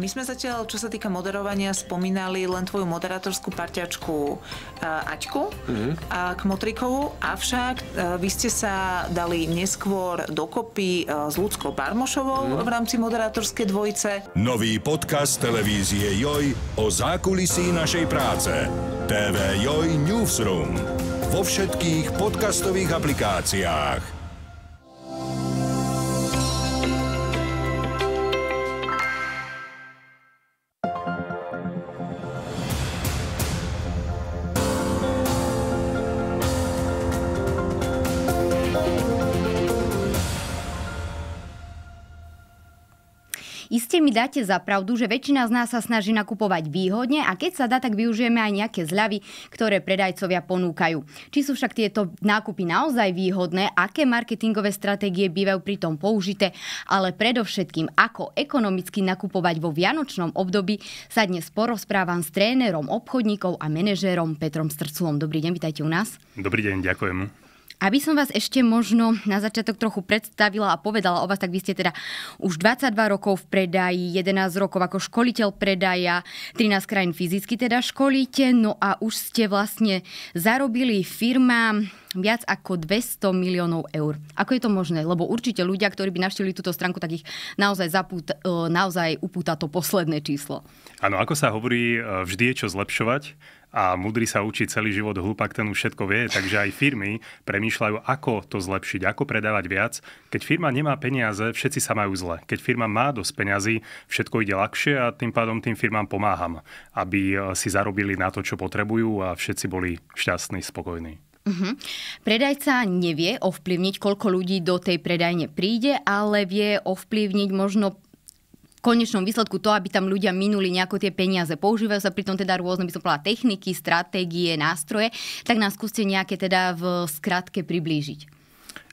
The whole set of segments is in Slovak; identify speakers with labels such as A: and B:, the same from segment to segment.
A: My sme zatiaľ, čo sa týka moderovania, spomínali len tvoju moderátorskú parťačku eh, Aťku mm-hmm. a motrikovu avšak eh, vy ste sa dali neskôr dokopy eh, s Ľudskou Barmošovou mm-hmm. v rámci moderátorskej dvojice. Nový podcast televízie Joj o zákulisí našej práce. TV Joj Newsroom vo všetkých podcastových aplikáciách.
B: Určite mi dáte za pravdu, že väčšina z nás sa snaží nakupovať výhodne a keď sa dá, tak využijeme aj nejaké zľavy, ktoré predajcovia ponúkajú. Či sú však tieto nákupy naozaj výhodné, aké marketingové stratégie bývajú pri tom použité, ale predovšetkým ako ekonomicky nakupovať vo vianočnom období, sa dnes porozprávam s trénerom obchodníkov a manažérom Petrom Strculom. Dobrý deň, vítajte u nás.
A: Dobrý deň, ďakujem.
B: Aby som vás ešte možno na začiatok trochu predstavila a povedala o vás, tak vy ste teda už 22 rokov v predaji, 11 rokov ako školiteľ predaja, 13 krajín fyzicky teda školíte, no a už ste vlastne zarobili firmám viac ako 200 miliónov eur. Ako je to možné? Lebo určite ľudia, ktorí by navštívili túto stránku, tak ich naozaj, zapút, e, naozaj upúta to posledné číslo.
A: Áno, ako sa hovorí, e, vždy je čo zlepšovať a mudrý sa učí celý život, hlupak ten už všetko vie, takže aj firmy premýšľajú, ako to zlepšiť, ako predávať viac. Keď firma nemá peniaze, všetci sa majú zle. Keď firma má dosť peňazí, všetko ide ľahšie a tým pádom tým firmám pomáham, aby eh, si zarobili na to, čo potrebujú a všetci boli šťastní, spokojní.
B: Uh-huh. Predajca nevie ovplyvniť, koľko ľudí do tej predajne príde, ale vie ovplyvniť možno konečnom výsledku to, aby tam ľudia minuli nejako tie peniaze. Používajú sa pritom teda rôzne, by som povedala, techniky, stratégie, nástroje, tak nás skúste nejaké teda v skratke priblížiť.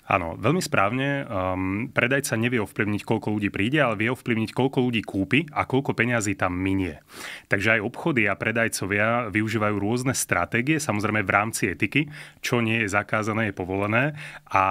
A: Áno, veľmi správne. Um, predajca nevie ovplyvniť, koľko ľudí príde, ale vie ovplyvniť, koľko ľudí kúpi a koľko peňazí tam minie. Takže aj obchody a predajcovia využívajú rôzne stratégie, samozrejme v rámci etiky, čo nie je zakázané, je povolené. A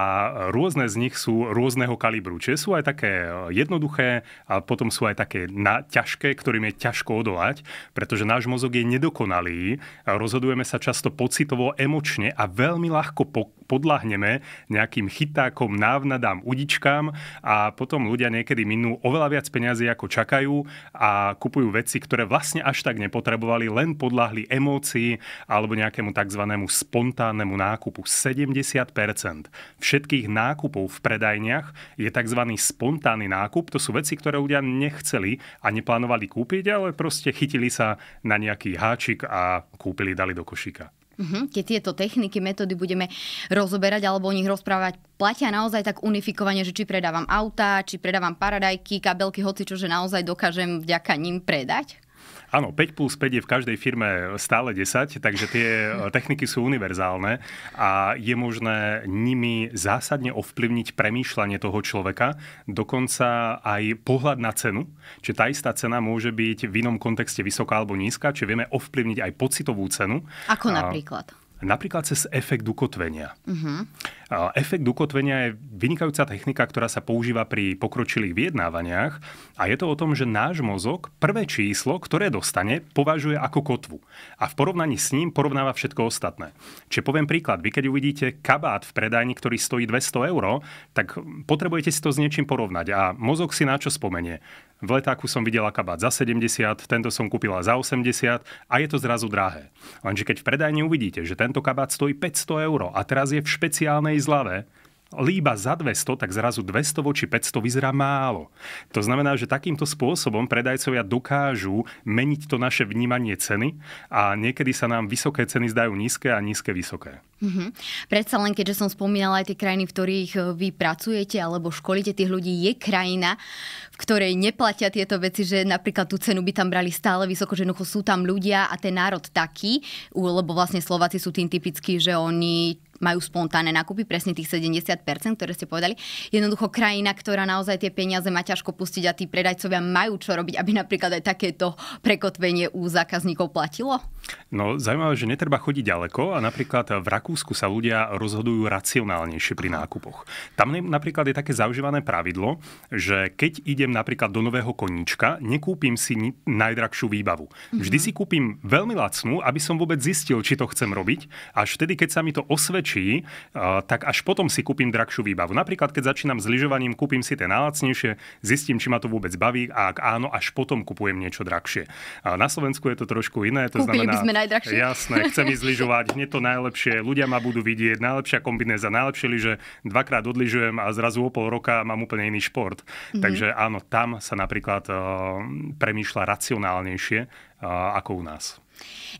A: rôzne z nich sú rôzneho kalibru. Čiže sú aj také jednoduché a potom sú aj také na, ťažké, ktorým je ťažko odolať, pretože náš mozog je nedokonalý, rozhodujeme sa často pocitovo, emočne a veľmi ľahko pok- podľahneme nejakým chytákom, návnadám, udičkám a potom ľudia niekedy minú oveľa viac peniazy ako čakajú a kupujú veci, ktoré vlastne až tak nepotrebovali, len podľahli emócii alebo nejakému tzv. spontánnemu nákupu. 70% všetkých nákupov v predajniach je tzv. spontánny nákup. To sú veci, ktoré ľudia nechceli a neplánovali kúpiť, ale proste chytili sa na nejaký háčik a kúpili, dali do košíka.
B: Mm-hmm. Keď tieto techniky, metódy budeme rozoberať alebo o nich rozprávať, platia naozaj tak unifikovane, že či predávam auta, či predávam paradajky, kabelky, hoci čo, že naozaj dokážem vďaka ním predať?
A: Áno, 5 plus 5 je v každej firme stále 10, takže tie eh, techniky sú univerzálne a je možné nimi zásadne ovplyvniť premýšľanie toho človeka, dokonca aj pohľad na cenu. Čiže tá istá cena môže byť v inom kontexte vysoká alebo nízka, čiže vieme ovplyvniť aj pocitovú cenu. Ako napríklad? Napríklad cez efekt ukotvenia. Uh-huh. Efekt ukotvenia je vynikajúca technika, ktorá sa používa pri pokročilých vyjednávaniach a je to o tom, že náš mozog prvé číslo, ktoré dostane, považuje ako kotvu a v porovnaní s ním porovnáva všetko ostatné. Čiže poviem príklad, vy keď uvidíte kabát v predajni, ktorý stojí 200 eur, tak potrebujete si to s niečím porovnať a mozog si na čo spomenie v letáku som videla kabát za 70, tento som kúpila za 80 a je to zrazu drahé. Lenže keď v predajni uvidíte, že tento kabát stojí 500 eur a teraz je v špeciálnej zlave, líba za 200, tak zrazu 200 voči 500 vyzerá málo. To znamená, že takýmto spôsobom predajcovia dokážu meniť to naše vnímanie ceny a niekedy sa nám vysoké ceny zdajú nízke a nízke vysoké.
B: Mm-hmm. Predsa len, keďže som spomínala aj tie krajiny, v ktorých e, vy pracujete alebo školíte tých ľudí, je krajina, v ktorej neplatia tieto veci, že napríklad tú cenu by tam brali stále vysoko, že sú tam ľudia a ten národ taký, lebo vlastne Slováci sú tým typickí, že oni majú spontánne nákupy, presne tých 70%, ktoré ste povedali. Jednoducho krajina, ktorá naozaj tie peniaze má ťažko pustiť a tí predajcovia majú čo robiť, aby napríklad aj takéto prekotvenie u zákazníkov platilo?
A: No zaujímavé, že netreba chodiť ďaleko a napríklad v Rakúsku sa ľudia rozhodujú racionálnejšie pri nákupoch. Tam napríklad je také zaužívané pravidlo, že keď idem napríklad do nového koníčka, nekúpim si najdrahšiu výbavu. Vždy mhm. si kúpim veľmi lacnú, aby som vôbec zistil, či to chcem robiť. Až vtedy, keď sa mi to osvedčí, tak až potom si kúpim drahšiu výbavu. Napríklad, keď začínam s lyžovaním, kúpim si tie najlacnejšie, zistím, či ma to vôbec baví a ak áno, až potom kupujem niečo drahšie. Na Slovensku je to trošku iné, to Kúpili znamená, sme najdrahšie. Jasné, chcem ísť lyžovať, hneď to najlepšie, ľudia ma budú vidieť, najlepšia kombinéza, najlepšie lyže, dvakrát odlyžujem a zrazu o pol roka mám úplne iný šport. Mm-hmm. Takže áno, tam sa napríklad uh, premýšľa racionálnejšie uh, ako u nás.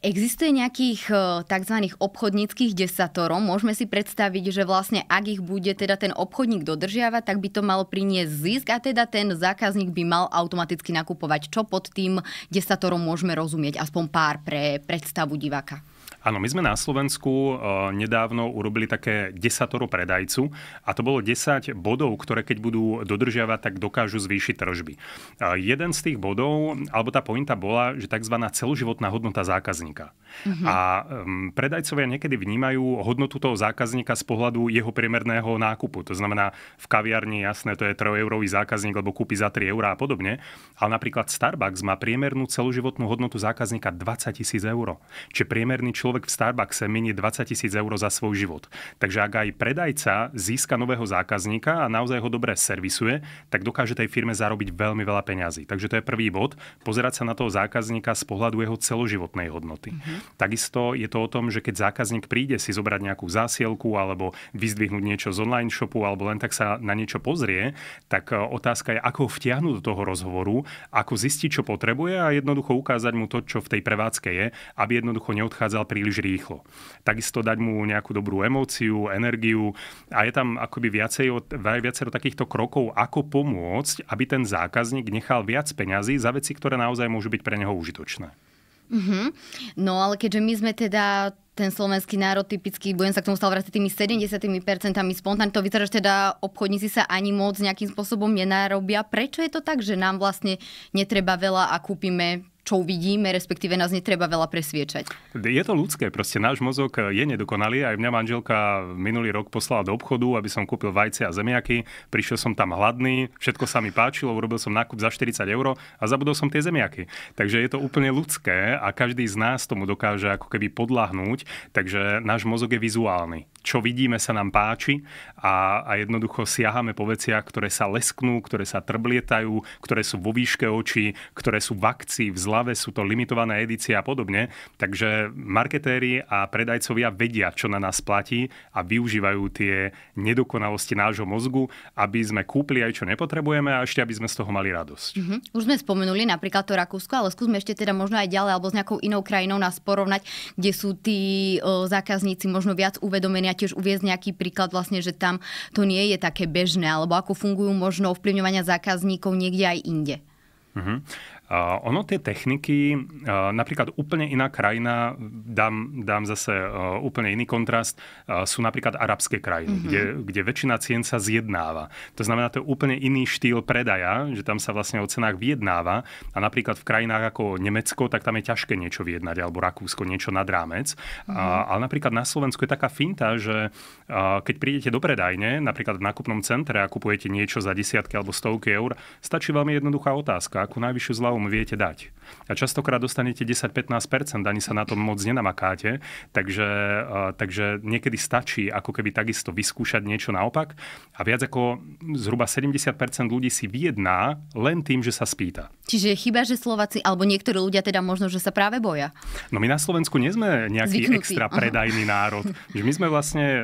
B: Existuje nejakých e, tzv. obchodníckých desatorov. Môžeme si predstaviť, že vlastne ak ich bude teda ten obchodník dodržiavať, tak by to malo priniesť zisk a teda ten zákazník by mal automaticky nakupovať. Čo pod tým desatorom môžeme rozumieť? Aspoň pár pre predstavu diváka.
A: Áno, my sme na Slovensku e, nedávno urobili také desatoro predajcu a to bolo 10 bodov, ktoré keď budú dodržiavať, tak dokážu zvýšiť tržby. E, jeden z tých bodov, alebo tá pointa bola, že tzv. celoživotná hodnota zákazníka. Mm-hmm. A predajcovia niekedy vnímajú hodnotu toho zákazníka z pohľadu jeho priemerného nákupu. To znamená, v kaviarni, jasné, to je 3-eurový zákazník, lebo kúpi za 3 eurá a podobne. Ale napríklad Starbucks má priemernú celoživotnú hodnotu zákazníka 20 tisíc eur. Čiže priemerný človek človek v Starbuckse minie 20 tisíc eur za svoj život. Takže ak aj predajca získa nového zákazníka a naozaj ho dobre servisuje, tak dokáže tej firme zarobiť veľmi veľa peňazí. Takže to je prvý bod, pozerať sa na toho zákazníka z pohľadu jeho celoživotnej hodnoty. Mm-hmm. Takisto je to o tom, že keď zákazník príde si zobrať nejakú zásielku alebo vyzdvihnúť niečo z online shopu alebo len tak sa na niečo pozrie, tak e, otázka je, ako ho vtiahnuť do toho rozhovoru, ako zistiť, čo potrebuje a jednoducho ukázať mu to, čo v tej prevádzke je, aby jednoducho neodchádzal príliš príliš rýchlo. Takisto dať mu nejakú dobrú emóciu, energiu a je tam akoby viacej, viacero takýchto krokov, ako pomôcť, aby ten zákazník nechal viac peňazí za veci, ktoré naozaj môžu byť pre neho užitočné.
B: Mm-hmm. No ale keďže my sme teda ten slovenský národ typický budem sa k tomu stále vrátiť tými 70% spontánne, to vyzerá, že teda obchodníci sa ani moc nejakým spôsobom nenarobia. Prečo je to tak, že nám vlastne netreba veľa a kúpime čo vidíme, respektíve nás netreba veľa presviečať.
A: Je to ľudské, proste náš mozog je nedokonalý. Aj mňa manželka minulý rok poslala do obchodu, aby som kúpil vajce a zemiaky. Prišiel som tam hladný, všetko sa mi páčilo, urobil som nákup za 40 eur a zabudol som tie zemiaky. Takže je to úplne ľudské a každý z nás tomu dokáže ako keby podlahnúť, Takže náš mozog je vizuálny. Čo vidíme sa nám páči a, a jednoducho siahame po veciach, ktoré sa lesknú, ktoré sa trblietajú, ktoré sú vo výške očí, ktoré sú v akcii, v zla slave, sú to limitované edície a podobne. Takže marketéri a predajcovia vedia, čo na nás platí a využívajú tie nedokonalosti nášho mozgu, aby sme kúpili aj čo nepotrebujeme a ešte aby sme z toho mali radosť.
B: Mm-hmm. Už sme spomenuli napríklad to Rakúsko, ale skúsme ešte teda možno aj ďalej alebo s nejakou inou krajinou nás porovnať, kde sú tí o, e, zákazníci možno viac uvedomení a tiež uviezť nejaký príklad vlastne, že tam to nie je také bežné, alebo ako fungujú možno ovplyvňovania zákazníkov niekde aj inde.
A: Uh-huh. Uh, ono tie techniky, uh, napríklad úplne iná krajina, dám, dám zase uh, úplne iný kontrast, sú napríklad arabské krajiny, mm-hmm. kde, kde väčšina cien sa zjednáva. To znamená, to je úplne iný štýl predaja, že tam sa vlastne o cenách vyjednáva a napríklad v krajinách ako Nemecko, tak tam je ťažké niečo vyjednať, alebo Rakúsko niečo nad rámec. Mm-hmm. Ale napríklad na Slovensku je taká finta, že keď prídete do predajne, napríklad v nákupnom centre a kupujete niečo za desiatky alebo stovky eur, stačí veľmi jednoduchá otázka, ako najvyššiu zľavu záujmu viete dať. A častokrát dostanete 10-15%, ani sa na tom moc nenamakáte, takže, e, takže niekedy stačí ako keby takisto vyskúšať niečo naopak a viac ako zhruba 70% ľudí si vyjedná len tým, že sa spýta.
B: Čiže chyba, že Slováci, alebo niektorí ľudia teda možno, že sa práve boja.
A: No my na Slovensku nie sme nejaký Zvyknutí. extra predajný Aha. národ. Že my sme vlastne um,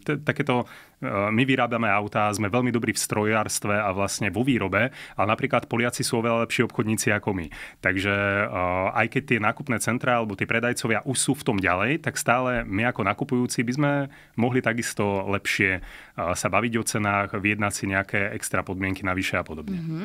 A: t- takéto Eh, my vyrábame autá, sme veľmi dobrí v strojárstve a vlastne vo výrobe, ale napríklad Poliaci sú oveľa lepší obchodníci ako my. Takže eh, aj keď tie nákupné centrá alebo tie predajcovia už sú v tom ďalej, tak stále my ako nakupujúci by sme mohli takisto lepšie eh, sa baviť o cenách, vyjednať si nejaké extra podmienky navyše a podobne.
B: Mm-hmm.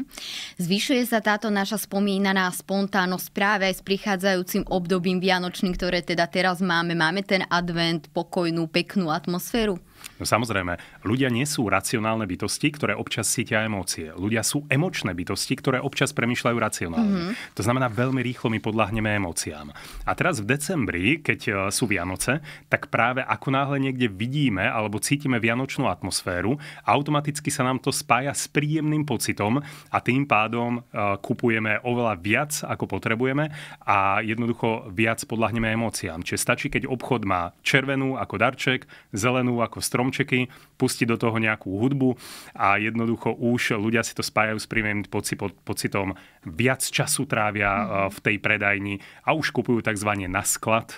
B: Zvyšuje sa táto naša spomínaná spontánnosť práve aj s prichádzajúcim obdobím Vianočným, ktoré teda teraz máme. Máme ten advent, pokojnú, peknú atmosféru?
A: No samozrejme, ľudia nie sú racionálne bytosti, ktoré občas cítia emócie. Ľudia sú emočné bytosti, ktoré občas premyšľajú racionálne. Mm-hmm. To znamená, veľmi rýchlo my podľahneme emóciám. A teraz v decembri, keď e, sú Vianoce, tak práve ako náhle niekde vidíme alebo cítime vianočnú atmosféru, automaticky sa nám to spája s príjemným pocitom a tým pádom e, kupujeme oveľa viac, ako potrebujeme a jednoducho viac podľahneme emóciám. Čiže stačí, keď obchod má červenú ako darček, zelenú ako strom stromčeky, pustiť do toho nejakú hudbu a jednoducho už ľudia si to spájajú s príjemným poci, po, pocitom. Viac času trávia mhm. eh, v tej predajni a už kupujú tzv. na sklad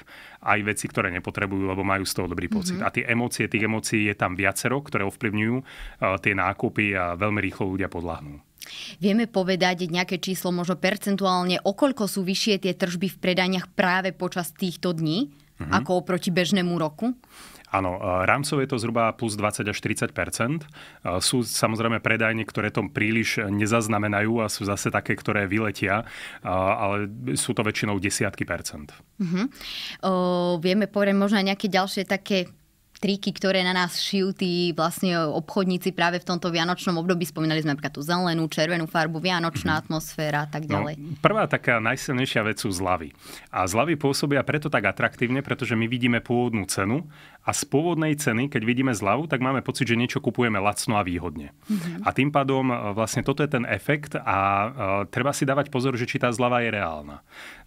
A: aj veci, ktoré nepotrebujú, lebo majú z toho dobrý mhm. pocit. Mm-hmm. A tie emócie, tých emócií je tam viacero, ktoré ovplyvňujú eh, tie nákupy a veľmi rýchlo ľudia podľahnú.
B: Vieme povedať nejaké číslo, možno percentuálne, koľko sú vyššie tie tržby v predaniach práve počas týchto dní, mm-hmm. ako oproti bežnému roku?
A: Áno, e, rámcov je to zhruba plus 20 až 30 e, Sú samozrejme predajne, ktoré to príliš nezaznamenajú a sú zase také, ktoré vyletia, e, ale sú to väčšinou desiatky percent.
B: Uh-huh. O, vieme povedať možno aj nejaké ďalšie také triky, ktoré na nás šijú tí vlastne obchodníci práve v tomto vianočnom období. Spomínali sme napríklad tú zelenú, červenú farbu, vianočná mm. atmosféra a tak no, ďalej. No,
A: prvá taká najsilnejšia vec sú zlavy. A zlavy pôsobia preto tak atraktívne, pretože my vidíme pôvodnú cenu a z pôvodnej ceny, keď vidíme zľavu, tak máme pocit, že niečo kupujeme lacno a výhodne. Mm-hmm. A tým pádom e, vlastne toto je ten efekt a, e, treba si dávať pozor, že či tá zľava je reálna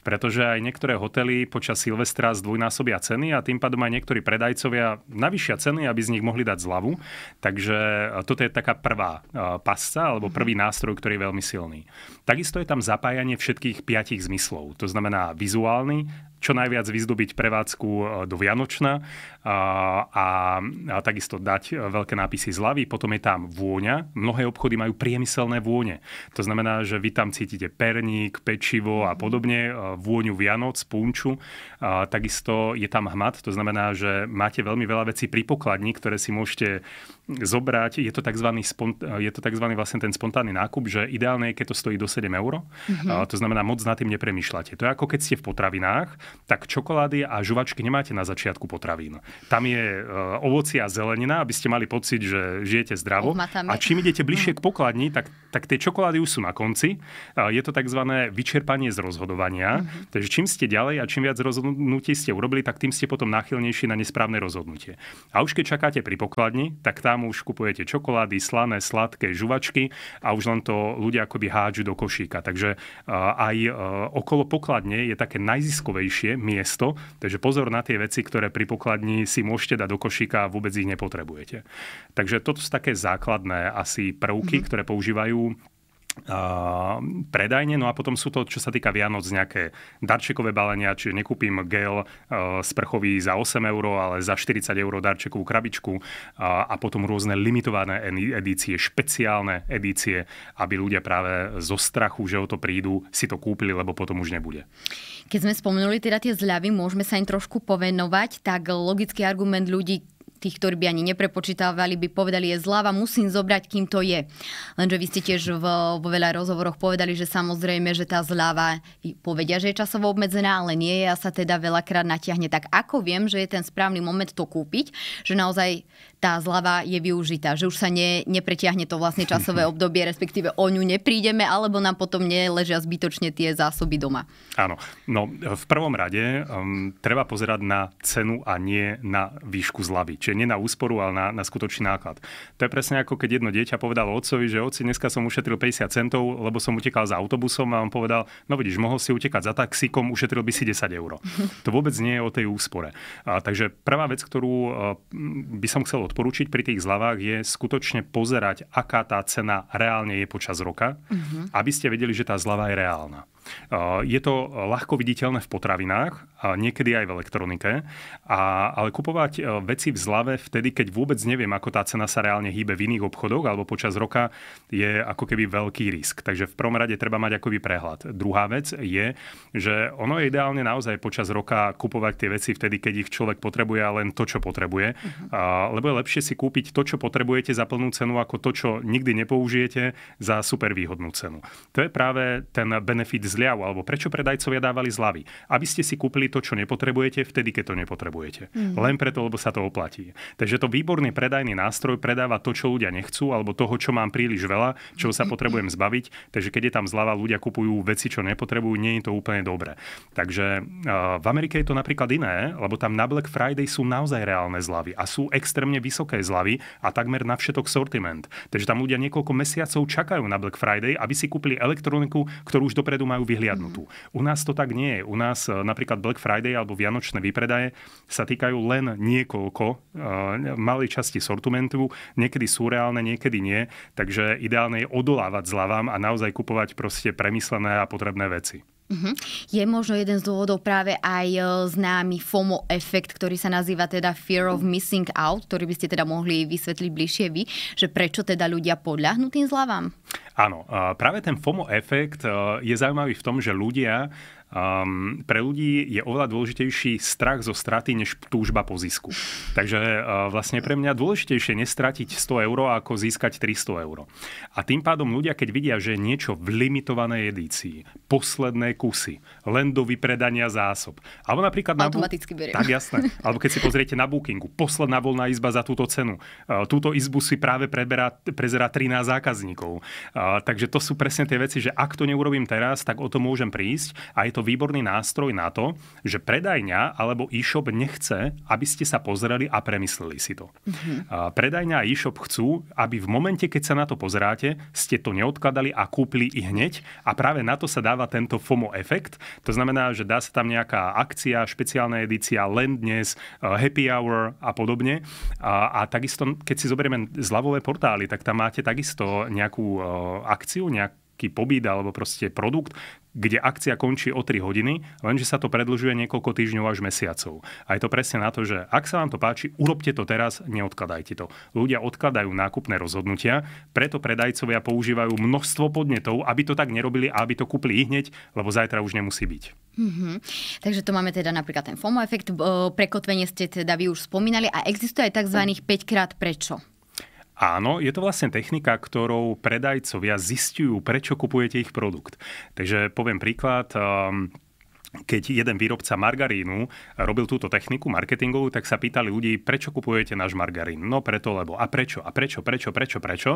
A: pretože aj niektoré hotely počas Silvestra zdvojnásobia ceny a tým pádom aj niektorí predajcovia navyšia ceny, aby z nich mohli dať zľavu. Takže e, toto je taká prvá e, pasca alebo mhm. prvý nástroj, ktorý je veľmi silný. Takisto je tam zapájanie všetkých piatich zmyslov, to znamená vizuálny, čo najviac vyzdobiť prevádzku e, do Vianočna a, a, a takisto dať e, veľké nápisy z hlavy. Potom je tam vôňa. Mnohé obchody majú priemyselné vône. To znamená, že vy tam cítite perník, pečivo a mhm. podobne, e, vôňu Vianoc, punču. A, takisto je tam hmat, to znamená, že máte veľmi veľa vecí pri pokladni, ktoré si môžete zobrať. Je to tzv. Spont- je to tzv. vlastne ten spontánny nákup, že ideálne je, keď to stojí do 7 eur. Mm-hmm. to znamená, moc nad tým nepremýšľate. To je ako keď ste v potravinách, tak čokolády a žuvačky nemáte na začiatku potravín. Tam je uh, ovoci a zelenina, aby ste mali pocit, že žijete zdravo. A čím idete bližšie mm. k pokladni, tak, tak tie čokolády už sú na konci. Uh, je to tzv. vyčerpanie z rozhodovania. Mm-hmm. Takže čím ste ďalej a čím viac rozhodnutí ste urobili, tak tým ste potom náchylnejší na nesprávne rozhodnutie. A už keď čakáte pri pokladni, tak tam už kupujete čokolády, slané, sladké, žuvačky a už len to ľudia akoby hádžu do košíka. Takže e, aj e, okolo pokladne je také najziskovejšie miesto, takže pozor na tie veci, ktoré pri pokladni si môžete dať do košíka a vôbec ich nepotrebujete. Takže toto sú také základné asi prvky, mm-hmm. ktoré používajú predajne. No a potom sú to, čo sa týka Vianoc, nejaké darčekové balenia, čiže nekúpim gel e, sprchový za 8 eur, ale za 40 eur darčekovú krabičku a potom rôzne limitované edície, špeciálne edície, aby ľudia práve zo strachu, že o to prídu, si to kúpili, lebo potom už nebude.
B: Keď sme spomenuli teda tie zľavy, môžeme sa im trošku povenovať, tak logický argument ľudí, tých, ktorí by ani neprepočítavali, by povedali, je zláva, musím zobrať, kým to je. Lenže vy ste tiež vo, vo veľa rozhovoroch povedali, že samozrejme, že tá zláva povedia, že je časovo obmedzená, ale nie je a sa teda veľakrát natiahne. Tak ako viem, že je ten správny moment to kúpiť, že naozaj tá zľava je využitá, že už sa ne, nepretiahne to vlastne časové obdobie, respektíve o ňu neprídeme, alebo nám potom neležia zbytočne tie zásoby doma.
A: Áno, no v prvom rade um, treba pozerať na cenu a nie na výšku zľavy. Čiže nie na úsporu, ale na, na skutočný náklad. To je presne ako keď jedno dieťa povedalo otcovi, že oci, dneska som ušetril 50 centov, lebo som utekal za autobusom a on povedal, no vidíš, mohol si utekať za taxíkom, ušetril by si 10 eur. To vôbec nie je o tej úspore. A, takže prvá vec, ktorú e, by som chcel odporučiť pri tých zľavách, je skutočne pozerať, aká tá cena reálne je počas roka, mm-hmm. aby ste vedeli, že tá zľava je reálna. Je to ľahko viditeľné v potravinách, niekedy aj v elektronike, a, ale kupovať e, veci v zlave vtedy, keď vôbec neviem, ako tá cena sa reálne hýbe v iných obchodoch alebo počas roka, je ako keby veľký risk. Takže v prvom rade treba mať akoby prehľad. Druhá vec je, že ono je ideálne naozaj počas roka kupovať tie veci vtedy, keď ich človek potrebuje a len to, čo potrebuje. Uh-huh. Lebo je lepšie si kúpiť to, čo potrebujete za plnú cenu, ako to, čo nikdy nepoužijete za super výhodnú cenu. To je práve ten benefit z zľavu, alebo prečo predajcovia dávali zľavy. Aby ste si kúpili to, čo nepotrebujete, vtedy, keď to nepotrebujete. Mm. Len preto, lebo sa to oplatí. Takže to výborný predajný nástroj predáva to, čo ľudia nechcú, alebo toho, čo mám príliš veľa, čo sa mhm. potrebujem zbaviť. Takže keď je tam zľava, ľudia kupujú veci, čo nepotrebujú, nie je to úplne dobré. Takže eh, v Amerike je to napríklad iné, lebo tam na Black Friday sú naozaj reálne zľavy a sú extrémne vysoké zľavy a takmer na všetok sortiment. Takže tam ľudia niekoľko mesiacov čakajú na Black Friday, aby si kúpili elektroniku, ktorú už dopredu majú vyhliadnutú. U nás to tak nie je. U nás e, napríklad Black Friday alebo vianočné vypredaje sa týkajú len niekoľko e, malej časti sortimentu. Niekedy sú reálne, niekedy nie. Takže ideálne je odolávať zľavám a naozaj kupovať proste premyslené a potrebné veci.
B: Mhm. Je možno jeden z dôvodov práve aj e, známy FOMO efekt, ktorý sa nazýva teda Fear of Missing Out, ktorý by ste teda mohli vysvetliť bližšie vy, že prečo teda ľudia podľahnú tým zľavám?
A: Áno, práve ten FOMO efekt e, je zaujímavý v tom, že ľudia um, pre ľudí je oveľa dôležitejší strach zo straty, než túžba po zisku. Takže uh, vlastne pre mňa dôležitejšie nestratiť 100 eur, ako získať 300 eur. A tým pádom ľudia, keď vidia, že niečo v limitovanej edícii, posledné kusy, len do vypredania zásob. Alebo napríklad Automaticky na bu- Tak jasné. Alebo keď si pozriete na Bookingu, posledná voľná izba za túto cenu. Uh, túto izbu si práve preberá, prezerá 13 zákazníkov. Uh, takže to sú presne tie veci, že ak to neurobím teraz, tak o to môžem prísť a je to to výborný nástroj na to, že predajňa alebo e-shop nechce, aby ste sa pozreli a premysleli si to. Mm-hmm. predajňa a e-shop chcú, aby v momente, keď sa na to pozeráte, ste to neodkladali a kúpili i hneď a práve na to sa dáva tento FOMO efekt. To znamená, že dá sa tam nejaká akcia, špeciálna edícia, len dnes, e, happy hour a podobne. A, a takisto, keď si zoberieme zľavové portály, tak tam máte takisto nejakú e, akciu, nejakú nejaký pobyt alebo proste produkt, kde akcia končí o 3 hodiny, lenže sa to predlžuje niekoľko týždňov až mesiacov. A je to presne na to, že ak sa vám to páči, urobte to teraz, neodkladajte to. Ľudia odkladajú nákupné rozhodnutia, preto predajcovia používajú množstvo podnetov, aby to tak nerobili a aby to kúpili hneď, lebo zajtra už nemusí byť.
B: Mm-hmm. Takže to máme teda napríklad ten FOMO efekt, e, prekotvenie ste teda vy už spomínali a existuje aj tzv. 5 krát prečo.
A: Áno, je to vlastne technika, ktorou predajcovia zistujú, prečo kupujete ich produkt. Takže poviem príklad, ehm, keď jeden výrobca margarínu robil túto techniku marketingovú, tak sa pýtali ľudí, prečo kupujete náš margarín. No preto, lebo a prečo, a prečo, prečo, prečo, prečo.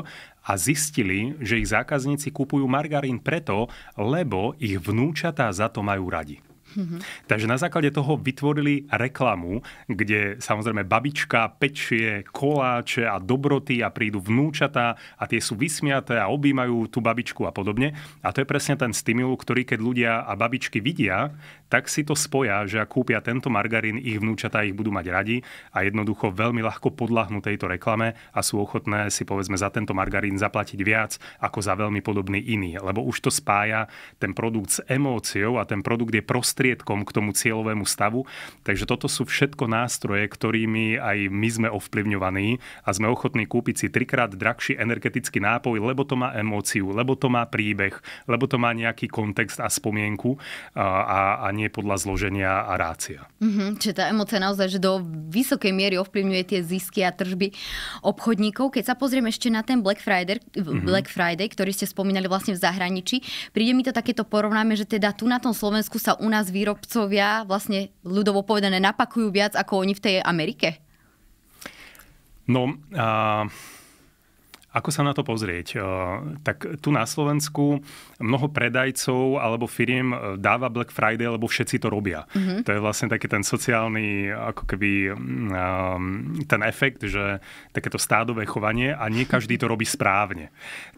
A: A zistili, že ich zákazníci kupujú margarín preto, lebo ich vnúčatá za to majú radi. Mm-hmm. Takže na základe toho vytvorili reklamu, kde samozrejme babička pečie koláče a dobroty a prídu vnúčatá a tie sú vysmiaté a objímajú tú babičku a podobne. A to je presne ten stimul, ktorý keď ľudia a babičky vidia, tak si to spoja, že ak kúpia tento margarín, ich vnúčatá ich budú mať radi a jednoducho veľmi ľahko podľahnú tejto reklame a sú ochotné si povedzme za tento margarín zaplatiť viac ako za veľmi podobný iný, lebo už to spája ten produkt s emóciou a ten produkt je prostriedkom k tomu cieľovému stavu. Takže toto sú všetko nástroje, ktorými aj my sme ovplyvňovaní a sme ochotní kúpiť si trikrát drahší energetický nápoj, lebo to má emóciu, lebo to má príbeh, lebo to má nejaký kontext a spomienku a, a nie nie podľa zloženia a rácia.
B: Mm-hmm, čiže tá emocia naozaj že do vysokej miery ovplyvňuje tie zisky a tržby obchodníkov. Keď sa pozrieme ešte na ten Black Friday, mm-hmm. Black Friday, ktorý ste spomínali vlastne v zahraničí, príde mi to takéto porovnáme, že teda tu na tom Slovensku sa u nás výrobcovia vlastne ľudovo povedané napakujú viac ako oni v tej Amerike.
A: No, Uh ako sa na to pozrieť? Tak tu na Slovensku mnoho predajcov alebo firiem dáva Black Friday, lebo všetci to robia. Mm-hmm. To je vlastne taký ten sociálny, ako keby ten efekt, že takéto stádové chovanie a nie každý to robí správne.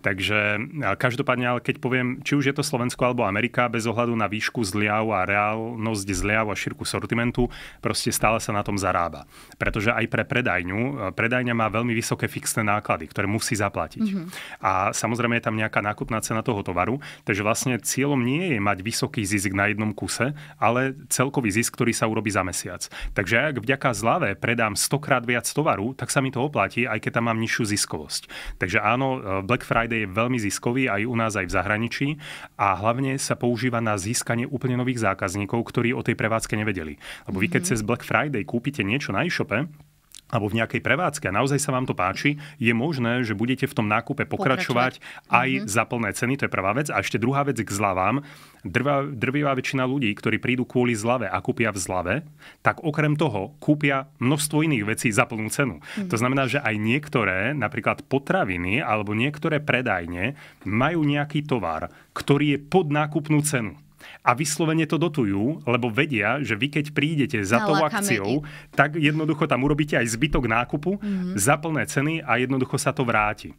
A: Takže každopádne, ale keď poviem, či už je to Slovensko alebo Amerika, bez ohľadu na výšku zliav a reálnosť zliav a šírku sortimentu, proste stále sa na tom zarába. Pretože aj pre predajňu, predajňa má veľmi vysoké fixné náklady, ktoré musí zaplatiť. Mm-hmm. A samozrejme je tam nejaká nákupná cena toho tovaru, takže vlastne cieľom nie je mať vysoký zisk na jednom kuse, ale celkový zisk, ktorý sa urobí za mesiac. Takže ak vďaka zlave predám 100 krát viac tovaru, tak sa mi to oplatí, aj keď tam mám nižšiu ziskovosť. Takže áno, e, Black Friday je veľmi ziskový aj u nás, aj v zahraničí a hlavne sa používa na získanie úplne nových zákazníkov, ktorí o tej prevádzke nevedeli. Lebo vy keď mm-hmm. cez Black Friday kúpite niečo na e-shope, alebo v nejakej prevádzke a naozaj sa vám to páči, je možné, že budete v tom nákupe pokračovať, pokračovať. aj mm-hmm. za plné ceny, to je prvá vec. A ešte druhá vec k zľavám. drvivá väčšina ľudí, ktorí prídu kvôli zlave a kúpia v zlave, tak okrem toho kúpia množstvo iných vecí za plnú cenu. Mm-hmm. To znamená, že aj niektoré, napríklad potraviny alebo niektoré predajne, majú nejaký tovar, ktorý je pod nákupnú cenu a vyslovene to dotujú, lebo vedia, že vy keď prídete za tou akciou, tak jednoducho tam urobíte aj zbytok nákupu mm-hmm. za plné ceny a jednoducho sa to vráti.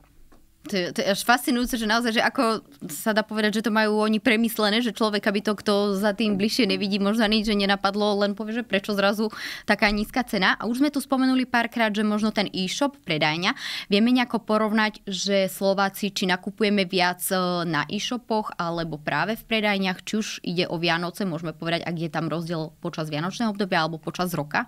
B: To je, to je až fascinujúce, že naozaj, že ako sa dá povedať, že to majú oni premyslené, že človeka by to, kto za tým bližšie nevidí, možno nič, že nenapadlo, len povie, že prečo zrazu taká nízka cena. A už sme tu spomenuli párkrát, že možno ten e-shop, predajňa, vieme nejako porovnať, že Slováci či nakupujeme viac e, na e-shopoch alebo práve v predajniach, či už ide o Vianoce, môžeme povedať, ak je tam rozdiel počas Vianočného obdobia alebo počas roka?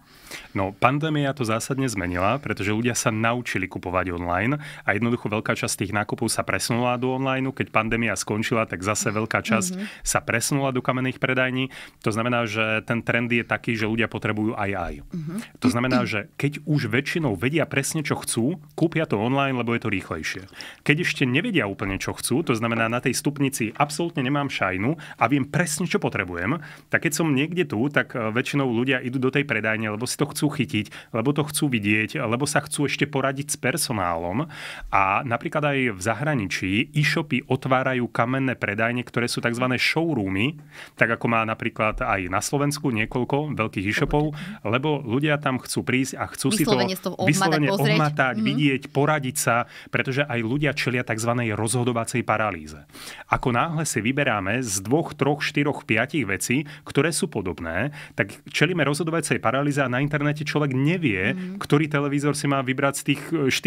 A: No, pandémia to zásadne zmenila, pretože ľudia sa naučili kupovať online a jednoducho veľká časť tých nákupov sa presunula do online. Keď pandémia skončila, tak zase veľká časť mm-hmm. sa presunula do kamenných predajní. To znamená, že ten trend je taký, že ľudia potrebujú aj aj. Mm-hmm. To znamená, že keď už väčšinou vedia presne, čo chcú, kúpia to online, lebo je to rýchlejšie. Keď ešte nevedia úplne, čo chcú, to znamená na tej stupnici absolútne nemám šajnu a viem presne, čo potrebujem, tak keď som niekde tu, tak e, väčšinou ľudia idú do tej predajne, lebo si to chcú chytiť, lebo to chcú vidieť, lebo sa chcú ešte poradiť s personálom. A napríklad aj aj v zahraničí e-shopy otvárajú kamenné predajne, ktoré sú tzv. showroomy, tak ako má napríklad aj na Slovensku niekoľko veľkých e-shopov, lebo ľudia tam chcú prísť a chcú vyslovene si to, vyslovene ohmatať, mm vidieť, poradiť sa, pretože aj ľudia čelia tzv. rozhodovacej paralýze. Ako náhle si vyberáme z dvoch, troch, štyroch, piatich vecí, ktoré sú podobné, tak čelíme rozhodovacej paralýze a na internete človek nevie, mm ktorý televízor si má vybrať z tých 400. E,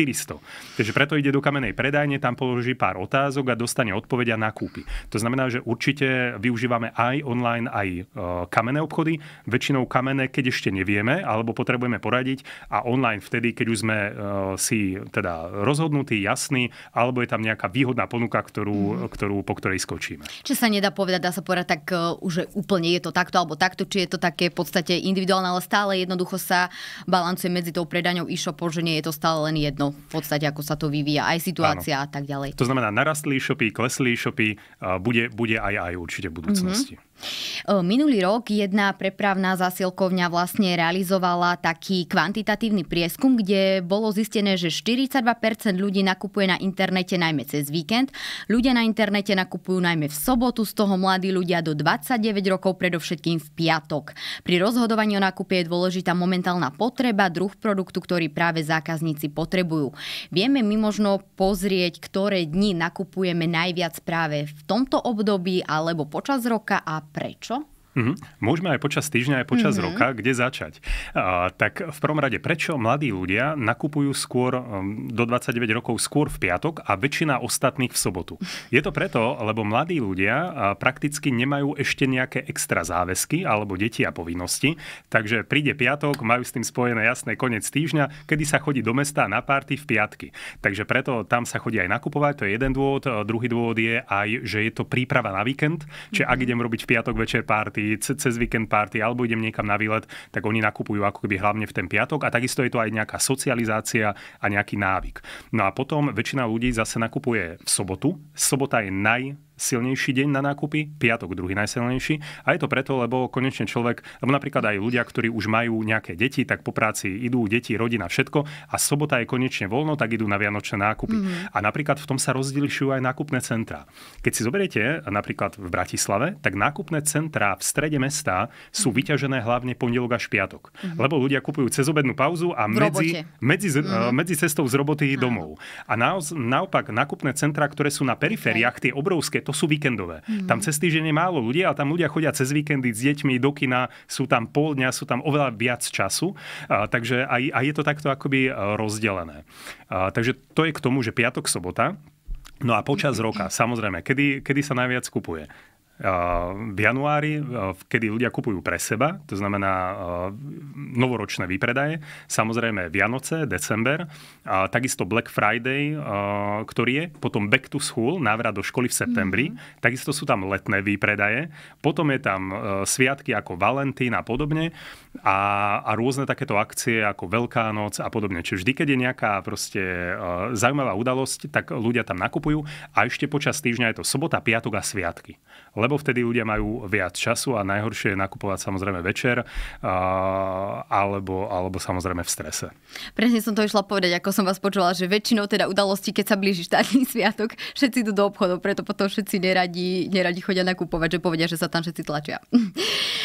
A: Takže preto ide do kamenej predajne predajne, tam položí pár otázok a dostane odpoveď a nakúpi. To znamená, že určite využívame aj online, aj e, kamenné obchody. Väčšinou kamenné, keď ešte nevieme alebo potrebujeme poradiť a online vtedy, keď už sme e, si teda rozhodnutí, jasní, alebo je tam nejaká výhodná ponuka, ktorú, mhm. ktorú, po ktorej skočíme.
B: Či sa nedá povedať, dá sa povedať tak, e, už úplne je to takto alebo takto, či je to také v podstate individuálne, ale stále jednoducho sa balancuje medzi tou predaňou e-shopov, že nie je to stále len jedno v podstate, ako sa to vyvíja. Aj situácia konkurencia a tak ďalej.
A: To znamená, narastlí šopy, kleslí šopy, bude, bude aj aj určite v budúcnosti.
B: Mm-hmm. Minulý rok jedna prepravná zasielkovňa vlastne realizovala taký kvantitatívny prieskum, kde bolo zistené, že 42% ľudí nakupuje na internete najmä cez víkend. Ľudia na internete nakupujú najmä v sobotu, z toho mladí ľudia do 29 rokov, predovšetkým v piatok. Pri rozhodovaní o nákupe je dôležitá momentálna potreba, druh produktu, ktorý práve zákazníci potrebujú. Vieme my možno pozrieť, ktoré dni nakupujeme najviac práve v tomto období alebo počas roka a prečo
A: Mm-hmm. Môžeme aj počas týždňa, aj počas mm-hmm. roka, kde začať. A, tak v prvom rade, prečo mladí ľudia nakupujú skôr ehm, do 29 rokov skôr v piatok a väčšina ostatných v sobotu? Je to preto, lebo mladí ľudia prakticky nemajú ešte nejaké extra záväzky alebo deti a povinnosti, takže príde piatok, majú s tým spojené jasné koniec týždňa, kedy sa chodí do mesta na párty v piatky. Takže preto tam sa chodí aj nakupovať, to je jeden dôvod. Druhý dôvod je aj, že je to príprava na víkend, čiže mm-hmm. ak mhm. idem robiť v piatok večer párty, party, cez víkend party alebo idem niekam na výlet, tak oni nakupujú ako keby hlavne v ten piatok a takisto je to aj nejaká socializácia a nejaký návyk. No a potom väčšina ľudí zase nakupuje v sobotu. Sobota je naj silnejší deň na nákupy, piatok druhý najsilnejší. A je to preto, lebo konečne človek, lebo napríklad aj ľudia, ktorí už majú nejaké deti, tak po práci idú deti, rodina, všetko a sobota je konečne voľno, tak idú na vianočné nákupy. Mm. A napríklad v tom sa rozdielšujú aj nákupné centrá. Keď si zoberiete napríklad v Bratislave, tak nákupné centrá v strede mesta sú mm. vyťažené hlavne pondelok až piatok. Mm. Lebo ľudia kupujú cez obednú pauzu a medzi, medzi, mm. medzi cestou z roboty domov. A naoz, naopak nákupné centrá, ktoré sú na perifériách, tie obrovské, to sú víkendové. Mm. Tam cez týždeň je málo ľudí, ale tam ľudia chodia cez víkendy s deťmi do kina, sú tam pol dňa, sú tam oveľa viac času, a, takže aj, aj je to takto akoby e, rozdelené. A, takže to je k tomu, že piatok, sobota, No a počas mhm. roka, samozrejme, kedy, kedy sa najviac kupuje? v januári, e, kedy ľudia kupujú pre seba, to znamená e, novoročné výpredaje, samozrejme Vianoce, december, a takisto Black Friday, e, ktorý je, potom Back to School, návrat do školy v septembri, mm-hmm. takisto sú tam letné výpredaje, potom je tam sviatky ako Valentín a podobne a, a rôzne takéto akcie ako Veľká noc a podobne. Čiže vždy, keď je nejaká proste e, zaujímavá udalosť, tak ľudia tam nakupujú a ešte počas týždňa je to sobota, piatok a sviatky. Lebo vtedy ľudia majú viac času a najhoršie je nakupovať samozrejme večer e, alebo, alebo samozrejme v strese.
B: Presne som to išla povedať, ako som vás počula, že väčšinou teda udalosti, keď sa blíži štátny sviatok, všetci idú do obchodov, preto potom všetci neradi, neradi chodia nakupovať, že povedia, že sa tam všetci tlačia.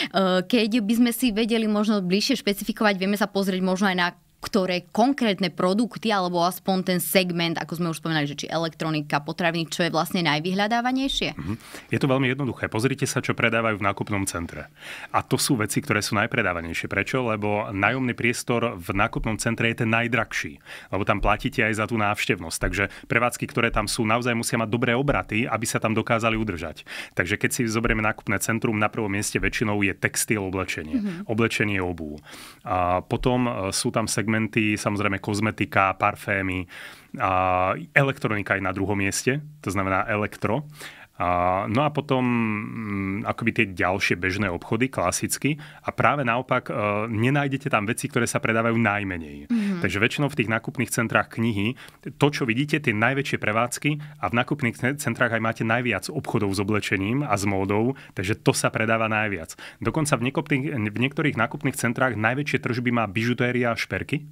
B: E, keď by sme si vedeli možno bližšie špecifikovať, vieme sa pozrieť možno aj na ktoré konkrétne produkty alebo aspoň ten segment, ako sme už spomínali, že či elektronika, potraviny, čo je vlastne najvyhľadávanejšie?
A: Mhm. Je to veľmi jednoduché. Pozrite sa, čo predávajú v nákupnom centre. A to sú veci, ktoré sú najpredávanejšie. Prečo? Lebo nájomný priestor v nákupnom centre je ten najdrahší. Lebo tam platíte aj za tú návštevnosť. Takže prevádzky, ktoré tam sú, naozaj musia mať dobré obraty, aby sa tam dokázali udržať. Takže keď si zoberieme nákupné centrum, na prvom mieste väčšinou je textil, oblečenie. Mm-hmm. Oblečenie, obu. A potom e, sú tam segmenty segmenty, samozrejme kozmetika, parfémy, a elektronika je na druhom mieste, to znamená elektro. No a potom mm, akoby tie ďalšie bežné obchody, klasicky. A práve naopak e, nenájdete tam veci, ktoré sa predávajú najmenej. Mm-hmm. Takže väčšinou v tých nákupných centrách knihy, to, čo vidíte, tie najväčšie prevádzky a v nákupných centrách aj máte najviac obchodov s oblečením a s módou, takže to sa predáva najviac. Dokonca v, v niektorých nákupných centrách najväčšie tržby má bižutéria a šperky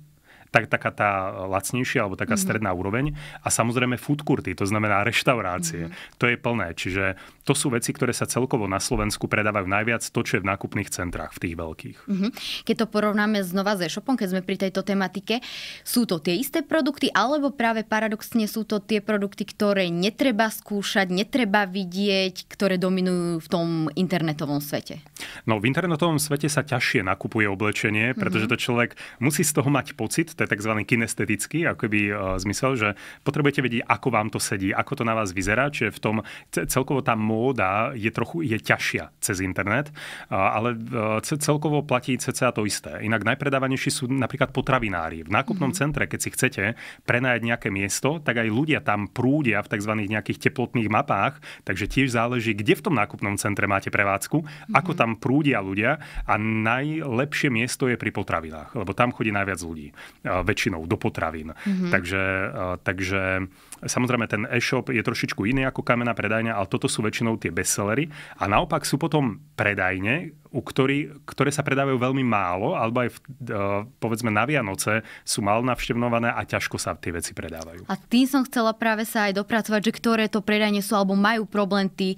A: tak, taká tá lacnejšia alebo taká mm-hmm. stredná úroveň. A samozrejme food courty, to znamená reštaurácie. Mm-hmm. To je plné. Čiže to sú veci, ktoré sa celkovo na Slovensku predávajú najviac, to, čo je v nákupných centrách, v tých veľkých.
B: Mm-hmm. Keď to porovnáme znova s e-shopom, keď sme pri tejto tematike, sú to tie isté produkty, alebo práve paradoxne sú to tie produkty, ktoré netreba skúšať, netreba vidieť, ktoré dominujú v tom internetovom svete?
A: No v internetovom svete sa ťažšie nakupuje oblečenie, pretože mhm. to človek musí z toho mať pocit, to je tzv. kinestetický akoby, e, zmysel, že potrebujete vedieť, ako vám to sedí, ako to na vás vyzerá, čiže v tom celkovo tá móda je trochu je ťažšia cez internet, e, ale e, celkovo platí cca to isté. Inak najpredávanejší sú napríklad potravinári. V nákupnom mm-hmm. centre, keď si chcete prenajať nejaké miesto, tak aj ľudia tam prúdia v tzv. nejakých teplotných mapách, takže tiež záleží, kde v tom nákupnom centre máte prevádzku, mm-hmm. ako mhm. tam prúdia ľudia a najlepšie miesto je pri potravinách, lebo tam chodí najviac ľudí väčšinou do potravín. Mm-hmm. Takže, takže samozrejme ten e-shop je trošičku iný ako kamená predajňa, ale toto sú väčšinou tie bestsellery. A naopak sú potom predajne, u ktorý, ktoré sa predávajú veľmi málo, alebo aj v, povedzme na Vianoce sú malo navštevnované a ťažko sa tie veci predávajú. A
B: tým som chcela práve sa aj dopracovať, že ktoré to predajne sú, alebo majú problém tí e,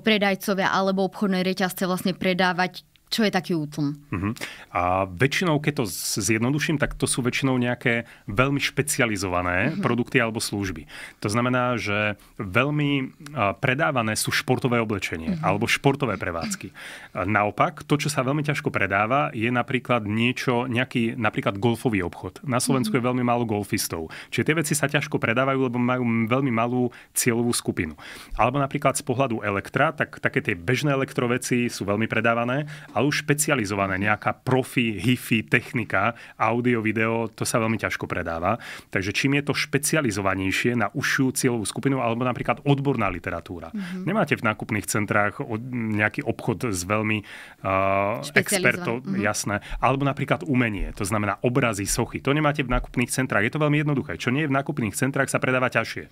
B: predajcovia alebo obchodné reťazce vlastne predávať čo je taký útlm.
A: Uh-huh. A väčšinou, keď to zjednoduším, tak to sú väčšinou nejaké veľmi špecializované uh-huh. produkty alebo služby. To znamená, že veľmi predávané sú športové oblečenie uh-huh. alebo športové prevádzky. Naopak, to, čo sa veľmi ťažko predáva, je napríklad niečo, nejaký napríklad golfový obchod. Na Slovensku uh-huh. je veľmi málo golfistov. Čiže tie veci sa ťažko predávajú, lebo majú veľmi malú cieľovú skupinu. Alebo napríklad z pohľadu elektra, tak také tie bežné elektroveci sú veľmi predávané, ale už špecializované, nejaká profi, hifi, technika, audio, video, to sa veľmi ťažko predáva. Takže čím je to špecializovanejšie na užšiu cieľovú skupinu, alebo napríklad odborná literatúra. Mm-hmm. Nemáte v nákupných centrách nejaký obchod s veľmi uh, expertov, mm-hmm. jasné, alebo napríklad umenie, to znamená obrazy, sochy. To nemáte v nákupných centrách. Je to veľmi jednoduché. Čo nie je v nákupných centrách, sa predáva ťažšie.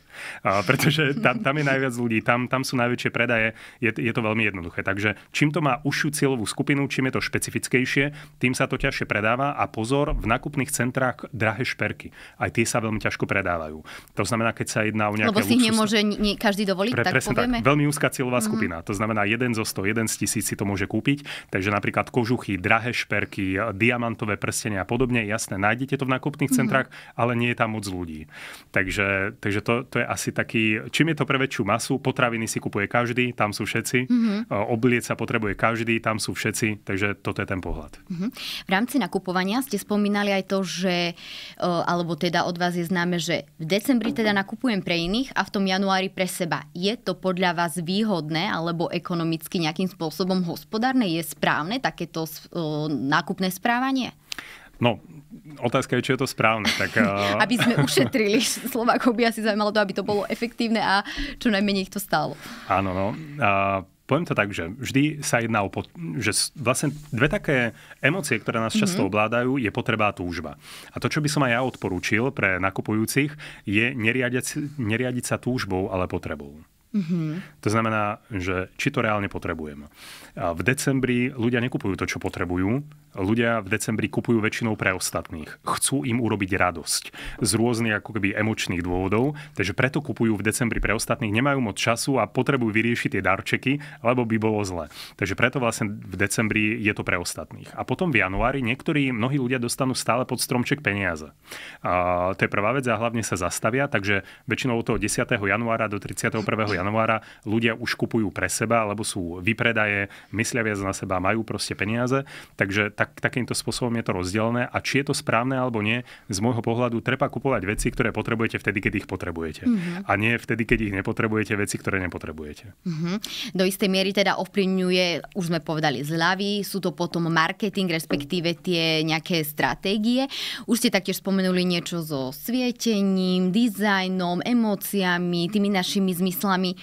A: Uh, pretože tam, tam je najviac ľudí, tam, tam sú najväčšie predaje, je, je to veľmi jednoduché. Takže čím to má užšiu cieľovú skupinu, skupinu, čím je to špecifickejšie, tým sa to ťažšie predáva a pozor, v nákupných centrách drahé šperky. Aj tie sa veľmi ťažko predávajú. To znamená, keď sa jedná o nejaké Lebo si nemôže
B: nie, každý dovoliť, Pre, tak povieme. Tak. Veľmi
A: úzka cieľová mm-hmm. skupina. To znamená, jeden zo 100, jeden z tisíc si to môže kúpiť. Takže napríklad kožuchy, drahé šperky, diamantové prstenia a podobne. Jasné, nájdete to v nákupných mhm. centrách, mm-hmm. ale nie je tam moc ľudí. Takže, takže to, to je asi taký... Čím je to pre väčšiu masu? Potraviny si kupuje každý, tam sú všetci. Mm-hmm. Obliec sa potrebuje každý, tam sú všetci veci, takže toto je ten pohľad.
B: Mhm. V rámci nakupovania ste spomínali aj to, že, e, alebo teda od vás je známe, že v decembri teda nakupujem pre iných a v tom januári pre seba. Je to podľa vás výhodné alebo ekonomicky nejakým spôsobom hospodárne? Je správne takéto e, nákupné správanie?
A: No, otázka je, či je to správne. Tak, uh... aby sme ušetrili
B: Slovákov, by asi zaujímalo to, aby to bolo efektívne a čo najmenej ich to stálo.
A: Áno, no. Uh, poviem to tak, že vždy sa jedná o... Pot- že vlastne dve také emócie, ktoré nás často mm-hmm. ovládajú, je potreba a túžba. A to, čo by som aj ja odporúčil pre nakupujúcich, je neriadiť, neriadiť sa túžbou, ale potrebou. Mm-hmm. To znamená, že či to reálne potrebujem. A v decembri ľudia nekupujú to, čo potrebujú, ľudia v decembri kupujú väčšinou pre ostatných. Chcú im urobiť radosť z rôznych ako keby emočných dôvodov, takže preto kupujú v decembri pre ostatných, nemajú moc času a potrebujú vyriešiť tie darčeky, lebo by bolo zle. Takže preto vlastne v decembri je to pre ostatných. A potom v januári niektorí, mnohí ľudia dostanú stále pod stromček peniaze. A to je prvá vec a hlavne sa zastavia, takže väčšinou od toho 10. januára do 31. januára ľudia už kupujú pre seba, lebo sú vypredaje, myslia viac na seba, majú proste peniaze. Takže tak, takýmto spôsobom je to rozdelené a či je to správne alebo nie, z môjho pohľadu treba kupovať veci, ktoré potrebujete vtedy, keď ich potrebujete. Mm-hmm. A nie vtedy, keď ich nepotrebujete, veci, ktoré nepotrebujete.
B: Mm-hmm. Do istej miery teda ovplyvňuje, už sme povedali, zľavy, sú to potom marketing, respektíve tie nejaké stratégie. Už ste taktiež spomenuli niečo so svietením, dizajnom, emóciami, tými našimi zmyslami.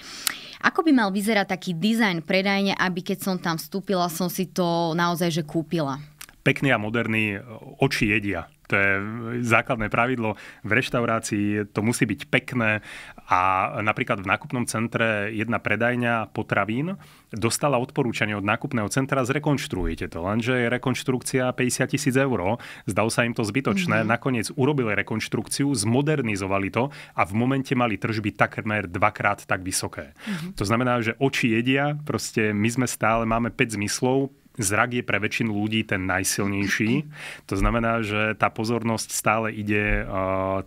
B: Ako by mal vyzerať taký dizajn predajne, aby keď som tam vstúpila, som si to naozaj že kúpila?
A: pekný a moderný e, oči jedia. To je e, základné pravidlo. V reštaurácii to musí byť pekné a napríklad v nákupnom centre jedna predajňa potravín dostala odporúčanie od nákupného centra zrekonštruujete to, lenže je rekonštrukcia 50 tisíc eur, zdal sa im to zbytočné, mm-hmm. nakoniec urobili rekonštrukciu, zmodernizovali to a v momente mali tržby takmer dvakrát tak vysoké. Mm-hmm. To znamená, že oči jedia, proste my sme stále, máme 5 zmyslov, zrak je pre väčšinu ľudí ten najsilnejší. To znamená, že tá pozornosť stále ide e,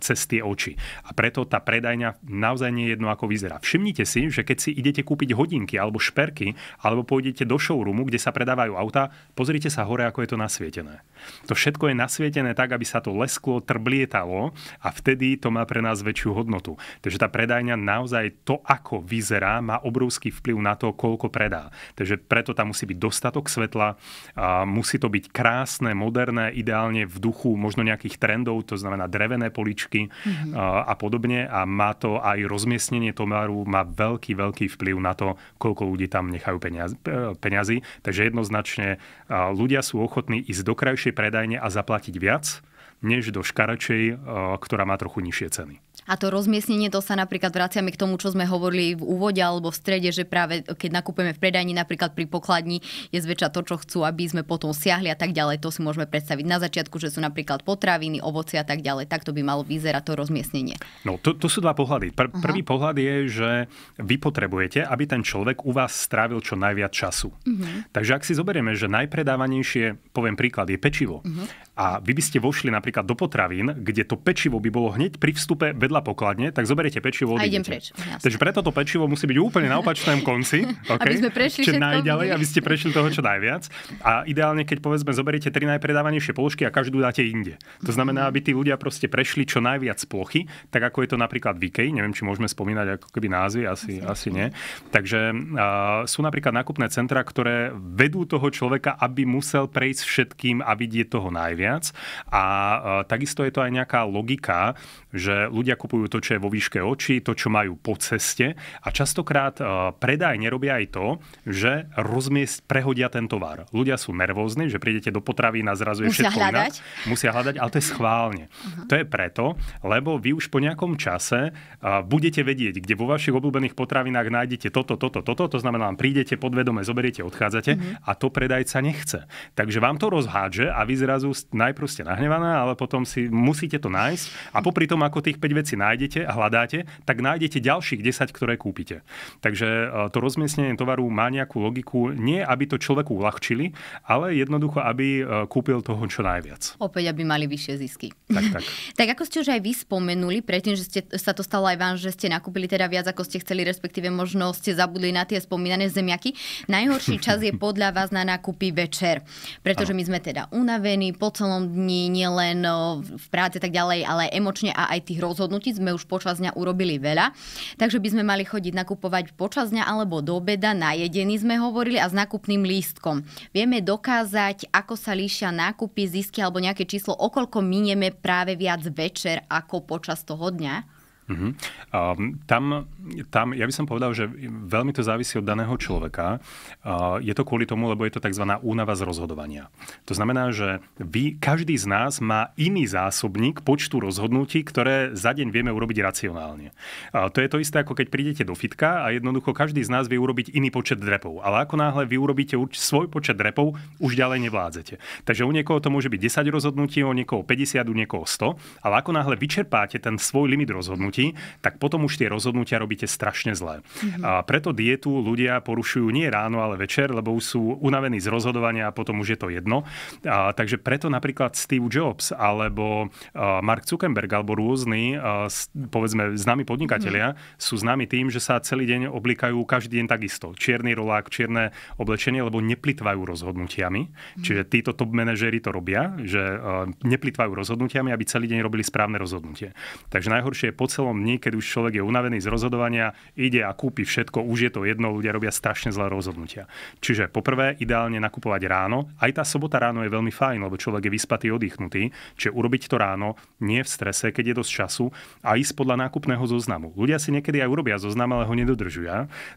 A: cez tie oči. A preto tá predajňa naozaj nie je jedno, ako vyzerá. Všimnite si, že keď si idete kúpiť hodinky alebo šperky, alebo pôjdete do showroomu, kde sa predávajú auta, pozrite sa hore, ako je to nasvietené. To všetko je nasvietené tak, aby sa to lesklo, trblietalo a vtedy to má pre nás väčšiu hodnotu. Takže tá predajňa naozaj to, ako vyzerá, má obrovský vplyv na to, koľko predá. Takže preto tam musí byť dostatok svetla, myslela. A musí to byť krásne, moderné, ideálne v duchu možno nejakých trendov, to znamená drevené poličky mm-hmm. a, a podobne. A má to aj rozmiestnenie tovaru, má veľký, veľký vplyv na to, koľko ľudí tam nechajú peniazy. E, peniazy. Takže jednoznačne ľudia sú ochotní ísť do krajšej predajne a zaplatiť viac, než do škaračej, ktorá má trochu nižšie ceny.
B: A to rozmiestnenie, to sa napríklad vraciame k tomu, čo sme hovorili v úvode alebo v strede, že práve keď nakupujeme v predajni, napríklad pri pokladni, je zväčša to, čo chcú, aby sme potom siahli a tak ďalej. To si môžeme predstaviť na začiatku, že sú napríklad potraviny, ovoci a tak ďalej. tak to by malo vyzerať to rozmiestnenie.
A: No, to, to sú dva pohľady. Pr- prvý Aha. pohľad je, že vy potrebujete, aby ten človek u vás strávil čo najviac času. Uh-huh. Takže ak si zoberieme, že najpredávanejšie, poviem príklad, je pečivo. Uh-huh. A vy by ste vošli napríklad do potravín, kde to pečivo by bolo hneď pri vstupe vedľa vedľa pokladne, tak zoberiete pečivo a idem preč. Jasne. Takže preto to pečivo musí byť úplne na opačnom konci. Okay? Aby sme prešli čo najďalej, aby ste prešli toho čo najviac. A ideálne, keď povedzme zoberiete tri najpredávanejšie položky a každú dáte inde. To znamená, aby tí ľudia proste prešli čo najviac plochy, tak ako je to napríklad v neviem, či môžeme spomínať ako keby názvy, asi, asi nie. Takže uh, sú napríklad nákupné centra, ktoré vedú toho človeka, aby musel prejsť všetkým a vidieť toho najviac. A uh, takisto je to aj nejaká logika, že ľudia kupujú to, čo je vo výške očí, to, čo majú po ceste a častokrát e, predaj nerobia aj to, že rozmiest, prehodia ten tovar. Ľudia sú nervózni, že prídete do potravy a zrazu je Musia všetko hľadať. Inak. Musia hľadať, ale to je schválne. Uh-huh. To je preto, lebo vy už po nejakom čase e, budete vedieť, kde vo vašich obľúbených potravinách nájdete toto, toto, toto, to znamená, prídete podvedome, zoberiete, odchádzate uh-huh. a to predajca nechce. Takže vám to rozhádže a vy zrazu najprv ste nahnevaná, ale potom si musíte to nájsť a popri tom ako tých 5 vecí nájdete a hľadáte, tak nájdete ďalších 10, ktoré kúpite. Takže e, to rozmiestnenie tovaru má nejakú logiku, nie aby to človeku uľahčili, ale jednoducho, aby e, kúpil toho čo najviac.
B: Opäť, aby mali vyššie zisky. Tak, tak. tak ako ste už aj vy spomenuli, predtým, že ste, sa to stalo aj vám, že ste nakúpili teda viac, ako ste chceli, respektíve možno ste zabudli na tie spomínané zemiaky. Najhorší čas je podľa vás na nákupy večer, pretože ano. my sme teda unavení po celom dni, nielen v práci tak ďalej, ale emočne a aj tých rozhodnutí sme už počas dňa urobili veľa. Takže by sme mali chodiť nakupovať počas dňa alebo do obeda, na jedení sme hovorili a s nákupným lístkom. Vieme dokázať, ako sa líšia nákupy, zisky alebo nejaké číslo, okolko minieme práve viac večer ako počas toho dňa?
A: Uh-huh. Um, tam, tam, ja by som povedal, že veľmi to závisí od daného človeka. Uh, je to kvôli tomu, lebo je to tzv. únava z rozhodovania. To znamená, že vy, každý z nás má iný zásobník počtu rozhodnutí, ktoré za deň vieme urobiť racionálne. Uh, to je to isté, ako keď prídete do fitka a jednoducho každý z nás vie urobiť iný počet drepov. Ale ako náhle vy urobíte urč- svoj počet drepov, už ďalej nevládzete. Takže u niekoho to môže byť 10 rozhodnutí, u niekoho 50, u niekoho 100, ale ako náhle vyčerpáte ten svoj limit rozhodnutí, deti, tak potom už tie rozhodnutia robíte strašne zlé. Mm-hmm. A preto dietu ľudia porušujú nie ráno, ale večer, lebo už sú unavení z rozhodovania a potom už je to jedno. A, takže preto napríklad Steve Jobs alebo Mark Zuckerberg alebo rôzni, povedzme, známi podnikatelia mm-hmm. sú známi tým, že sa celý deň oblikajú každý deň takisto. Čierny rolák, čierne oblečenie, lebo neplitvajú rozhodnutiami. Mm-hmm. Čiže títo top manažéri to robia, že neplitvajú rozhodnutiami, aby celý deň robili správne rozhodnutie. Takže najhoršie je po celý spôsobom. dní, keď už človek je unavený z rozhodovania, ide a kúpi všetko, už je to jedno, ľudia robia strašne zlé rozhodnutia. Čiže poprvé, ideálne nakupovať ráno. Aj tá sobota ráno je veľmi fajn, lebo človek je vyspatý, oddychnutý. Čiže urobiť to ráno, nie v strese, keď je dosť času a ísť podľa nákupného zoznamu. Ľudia si niekedy aj urobia zoznam, ale ho nedodržujú.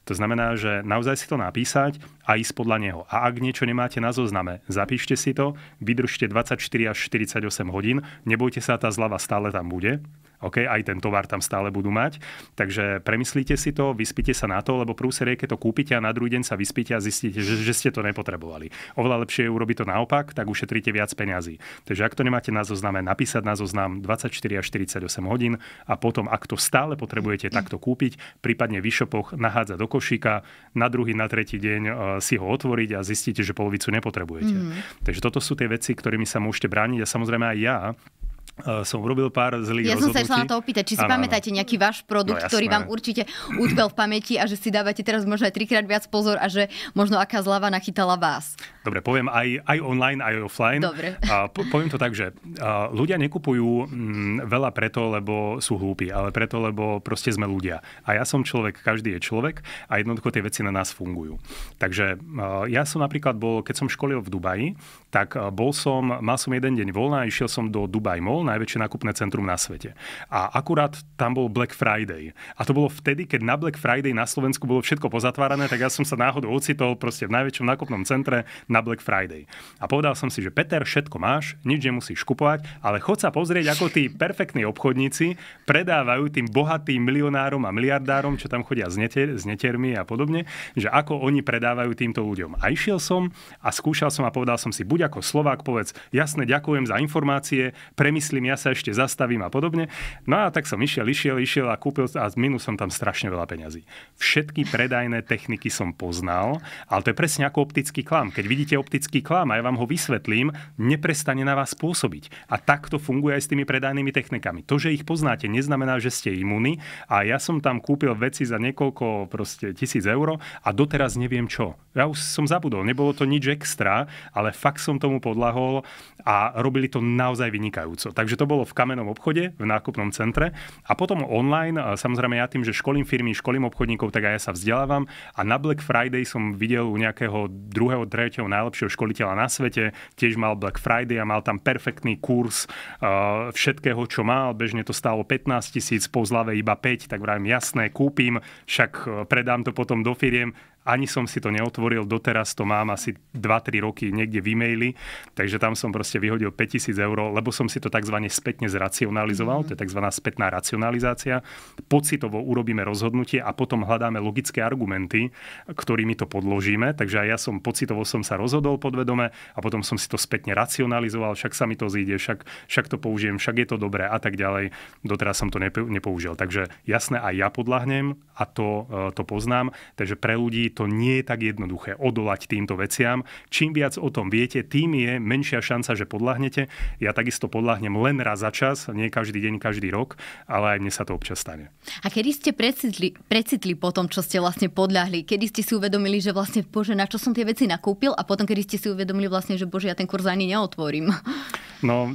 A: To znamená, že naozaj si to napísať a ísť podľa neho. A ak niečo nemáte na zozname, zapíšte si to, vydržte 24 až 48 hodín, nebojte sa, tá zlava stále tam bude. OK, aj ten tovar tam stále budú mať. Takže premyslíte si to, vyspite sa na to, lebo prúserie, keď to kúpite a na druhý deň sa vyspite a zistíte, že, že ste to nepotrebovali. Oveľa lepšie je urobiť to naopak, tak ušetríte viac peňazí. Takže ak to nemáte na zozname, napísať na zoznam 24 až 48 hodín a potom, ak to stále potrebujete takto kúpiť, prípadne v e-shopoch nahádzať do košíka, na druhý, na tretí deň e, si ho otvoriť a zistíte, že polovicu nepotrebujete. Mm. Takže toto sú tie veci, ktorými sa môžete brániť a samozrejme aj ja Eh, som urobil pár zlých Ja rozhodnutí. som sa chcela na to opýtať, či si ano, pamätáte ano. nejaký
B: váš produkt, no, ktorý vám určite utkvel v pamäti a že si dávate teraz možno aj trikrát viac pozor a že možno aká zlava nachytala vás.
A: Dobre, poviem aj, aj online, aj offline. Dobre. A po, poviem to tak, že a, ľudia nekupujú m, mm, veľa preto, lebo sú hlúpi, ale preto, lebo proste sme ľudia. A ja som človek, každý je človek a jednoducho tie veci na nás fungujú. Takže a, ja som napríklad bol, keď som školil v Dubaji, tak bol som, mal som jeden deň voľná a išiel som do Dubaj Mall Mall, najväčšie nákupné centrum na svete. A akurát tam bol Black Friday. A to bolo vtedy, keď na Black Friday na Slovensku bolo všetko pozatvárané, tak ja som sa náhodou ocitol proste v najväčšom nákupnom centre na Black Friday. A povedal som si, že Peter, všetko máš, nič nemusíš kupovať, ale chod sa pozrieť, ako tí perfektní obchodníci predávajú tým bohatým milionárom a miliardárom, čo tam chodia s, netier, s netiermi a podobne, že ako oni predávajú týmto ľuďom. A išiel som a skúšal som a povedal som si, buď ako Slovák, povedz, jasne, ďakujem za informácie, premysl vymyslím, ja sa ešte zastavím a podobne. No a tak som išiel, išiel, išiel a kúpil a minul som tam strašne veľa peňazí. Všetky predajné techniky som poznal, ale to je presne ako optický klam. Keď vidíte optický klam a ja vám ho vysvetlím, neprestane na vás pôsobiť. A takto funguje aj s tými predajnými technikami. To, že ich poznáte, neznamená, že ste imúni a ja som tam kúpil veci za niekoľko proste tisíc eur a doteraz neviem čo. Ja už som zabudol, nebolo to nič extra, ale fakt som tomu podlahol a robili to naozaj vynikajúco. Takže to bolo v kamenom obchode, v nákupnom centre. A potom online, samozrejme ja tým, že školím firmy, školím obchodníkov, tak aj ja sa vzdelávam. A na Black Friday som videl u nejakého druhého, tretieho najlepšieho školiteľa na svete. Tiež mal Black Friday a mal tam perfektný kurz uh, všetkého, čo mal. Bežne to stálo 15 tisíc, po zlave iba 5, tak vrajím jasné, kúpim, však e, predám to potom do firiem ani som si to neotvoril, doteraz to mám asi 2-3 roky niekde v e-maili, takže tam som proste vyhodil 5000 eur, lebo som si to tzv. spätne zracionalizoval, mm. to je tzv. spätná racionalizácia. Pocitovo urobíme rozhodnutie a potom hľadáme logické argumenty, ktorými to podložíme, takže aj ja som pocitovo som sa rozhodol podvedome a potom som si to spätne racionalizoval, však sa mi to zíde, však, však to použijem, však je to dobré a tak ďalej. Doteraz som to nepoužil. Takže jasné, aj ja podľahnem a to, e, to poznám. Takže pre ľudí to nie je tak jednoduché odolať týmto veciam. Čím viac o tom viete, tým je menšia šanca, že podľahnete. Ja takisto podľahnem len raz za čas, nie každý deň, každý rok, ale aj mne sa to občas stane.
B: A kedy ste precitli, precitli po tom, čo ste vlastne podľahli? Kedy ste si uvedomili, že vlastne, bože, na čo som tie veci nakúpil? A potom, kedy ste si uvedomili vlastne, že bože, ja ten kurz ani neotvorím?
A: No,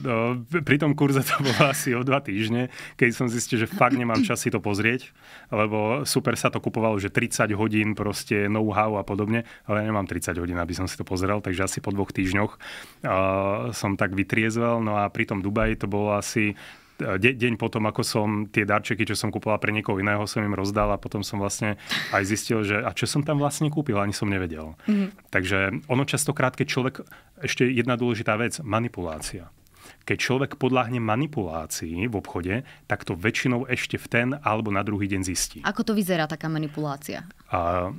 A: e, pri tom kurze to bolo asi o dva týždne, keď som zistil, že fakt nemám čas si to pozrieť, lebo super sa to kupovalo, že 30 hodín proste know-how a podobne, ale ja nemám 30 hodín, aby som si to pozrel, takže asi po dvoch týždňoch uh, som tak vytriezvel. No a pri tom Dubaji to bolo asi de- deň potom, ako som tie darčeky, čo som kúpila pre niekoho iného, som im rozdal a potom som vlastne aj zistil, že a čo som tam vlastne kúpil, ani som nevedel. Mm-hmm. Takže ono častokrát, keď človek, ešte jedna dôležitá vec, manipulácia keď človek podláhne manipulácii v obchode, tak to väčšinou ešte v ten alebo na druhý deň zistí.
B: Ako to vyzerá taká manipulácia?
A: A,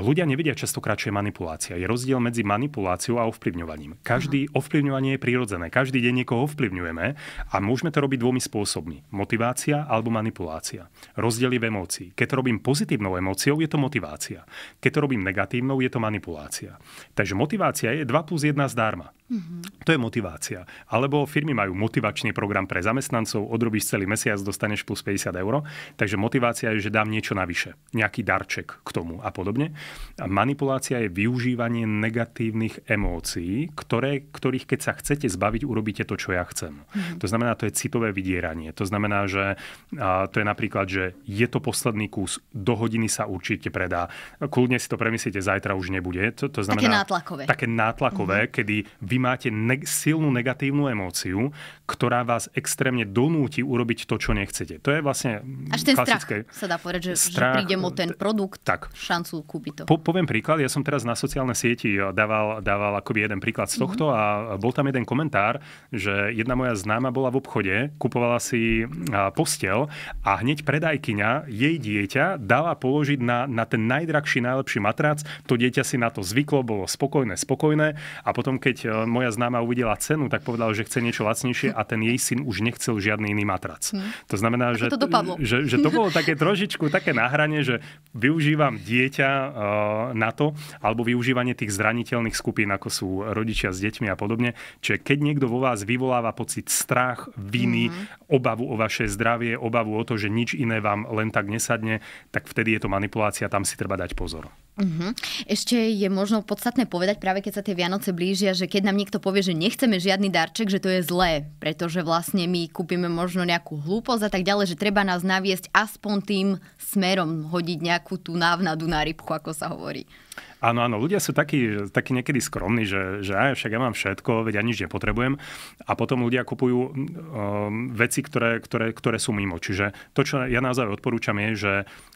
A: ľudia nevedia častokrát, čo je manipulácia. Je rozdiel medzi manipuláciou a ovplyvňovaním. Každý uh-huh. ovplyvňovanie je prirodzené. Každý deň niekoho ovplyvňujeme a môžeme to robiť dvomi spôsobmi. Motivácia alebo manipulácia. Rozdiel je v emócii. Keď to robím pozitívnou emóciou, je to motivácia. Keď to robím negatívnou, je to manipulácia. Takže motivácia je 2 plus 1 zdarma. Mm-hmm. To je motivácia. Alebo firmy majú motivačný program pre zamestnancov, odrobíš celý mesiac, dostaneš plus 50 eur. Takže motivácia je, že dám niečo navyše, nejaký darček k tomu a podobne. Manipulácia je využívanie negatívnych emócií, ktoré, ktorých keď sa chcete zbaviť, urobíte to, čo ja chcem. Mhm. To znamená, to je citové vydieranie. To znamená, že to je napríklad, že je to posledný kus, do hodiny sa určite predá. Kľudne si to premyslíte, zajtra už nebude. To, to znamená, také nátlakové. Také nátlakové, mm-hmm. kedy vy máte ne- silnú negatívnu emóciu, ktorá vás extrémne donúti urobiť to, čo nechcete. To je vlastne Až ten klasické... strach
B: sa dá povedať, že, strach, že prídem o ten e, produkt, tak. šancu kúpiť takýto. Po,
A: poviem príklad, ja som teraz na sociálne sieti dával, dával akoby jeden príklad z tohto mm-hmm. a bol tam jeden komentár, že jedna moja známa bola v obchode, kupovala si postel a hneď predajkyňa jej dieťa dala položiť na, na ten najdrahší, najlepší matrac. To dieťa si na to zvyklo, bolo spokojné, spokojné a potom, keď e, moja známa uvidela cenu, tak povedala, že chce niečo lacnejšie a ten jej syn už nechcel žiadny iný matrac. Mm. To znamená, že to, že, že to bolo také trošičku také náhranie, že využívam dieťa Eh, na to, alebo využívanie tých zraniteľných skupín, ako sú rodičia s deťmi a podobne. Čiže keď niekto vo vás vyvoláva pocit strach, viny, mm-hmm. obavu o vaše zdravie, obavu o to, že nič iné vám len tak nesadne, tak vtedy je to manipulácia, tam si treba dať pozor.
B: Uh-huh. Ešte je možno podstatné povedať, práve keď sa tie Vianoce blížia, že keď nám niekto povie, že nechceme žiadny darček, že to je zlé, pretože vlastne my kúpime možno nejakú hlúposť a tak ďalej, že treba nás naviesť aspoň tým smerom hodiť nejakú tú návnadu na rybku, ako sa hovorí.
A: Áno, áno, ľudia sú takí, takí niekedy skromní, že, že aj však ja mám všetko, veď ja nič nepotrebujem. A potom ľudia kupujú mm, um, veci, ktoré, ktoré, ktoré sú mimo. Čiže to, čo ja naozaj odporúčam, je, že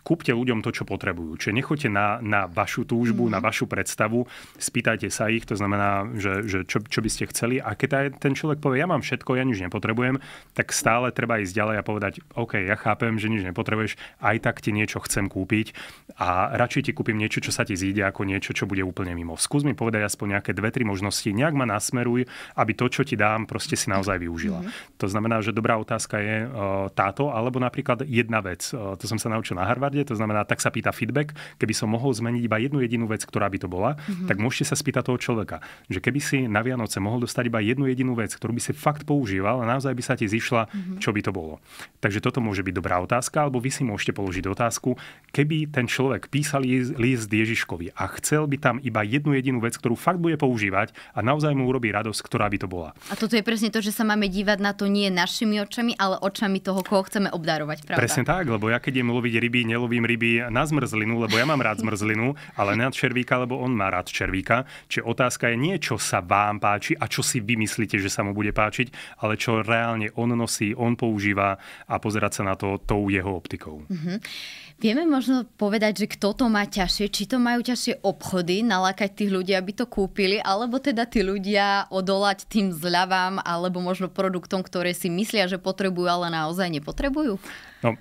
A: kúpte ľuďom to, čo potrebujú. Čiže nechoďte na, na vašu túžbu, mm. na vašu predstavu, spýtajte sa ich, to znamená, že, že čo, čo by ste chceli. A keď aj ten človek povie, ja mám všetko, ja nič nepotrebujem, tak stále treba ísť ďalej a povedať, OK, ja chápem, že nič nepotrebuješ, aj tak ti niečo chcem kúpiť a radšej ti kúpim niečo, čo sa ti zíde ako niečo, čo bude úplne mimo. Skús mi povedať aspoň nejaké dve, tri možnosti, nejak ma nasmeruj, aby to, čo ti dám, proste si naozaj využila. Mm-hmm. To znamená, že dobrá otázka je e, táto, alebo napríklad jedna vec. E, to som sa naučil na Harvarde, to znamená, tak sa pýta feedback. Keby som mohol zmeniť iba jednu jedinú vec, ktorá by to bola, mm-hmm. tak môžete sa spýtať toho človeka, že keby si na Vianoce mohol dostať iba jednu jedinú vec, ktorú by si fakt používal a naozaj by sa ti zišla, mm-hmm. čo by to bolo. Takže toto môže byť dobrá otázka, alebo vy si môžete položiť otázku, keby ten človek písal list Ježiškovi, a chcel by tam iba jednu jedinú vec, ktorú fakt bude používať a naozaj mu urobí radosť, ktorá by to bola.
B: A toto je presne to, že sa máme dívať na to nie našimi očami, ale očami toho, koho chceme obdarovať. Pravda? Presne
A: tak, lebo ja keď idem loviť ryby, nelovím ryby na zmrzlinu, lebo ja mám rád zmrzlinu, ale na červíka, lebo on má rád červíka. Čiže otázka je nie, čo sa vám páči a čo si vymyslíte, že sa mu bude páčiť, ale čo reálne on nosí, on používa a pozerať sa na to tou jeho optikou.
B: Mm-hmm. Vieme možno povedať, že kto to má ťažšie, či to majú ťažšie lepšie obchody nalákať tých ľudí, aby to kúpili, alebo teda tí ľudia odolať tým zľavám alebo možno produktom, ktoré si myslia, že potrebujú, ale naozaj nepotrebujú?
A: No,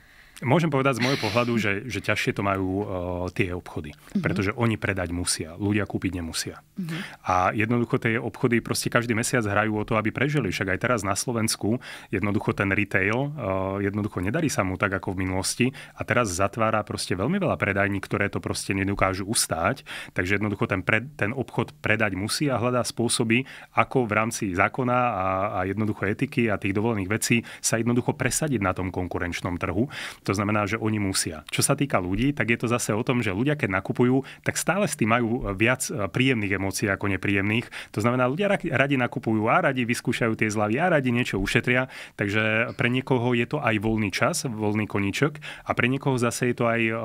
A: Môžem povedať z môjho pohľadu, že, že ťažšie to majú uh, tie obchody, mm-hmm. pretože oni predať musia, ľudia kúpiť nemusia. Mm-hmm. A jednoducho tie obchody proste každý mesiac hrajú o to, aby prežili. Však aj teraz na Slovensku jednoducho ten retail, uh, jednoducho nedarí sa mu tak ako v minulosti a teraz zatvára proste veľmi veľa predajní, ktoré to proste nedokážu ustáť. Takže jednoducho ten, pre, ten obchod predať musí a hľadá spôsoby, ako v rámci zákona a, a jednoducho etiky a tých dovolených vecí sa jednoducho presadiť na tom konkurenčnom trhu. To znamená, že oni musia. Čo sa týka ľudí, tak je to zase o tom, že ľudia, keď nakupujú, tak stále s tým majú viac e, príjemných emócií ako nepríjemných. To znamená, ľudia radi nakupujú a radi vyskúšajú tie zľavy a radi niečo ušetria. Takže pre niekoho je to aj voľný čas, voľný koníčok a pre niekoho zase je to aj uh,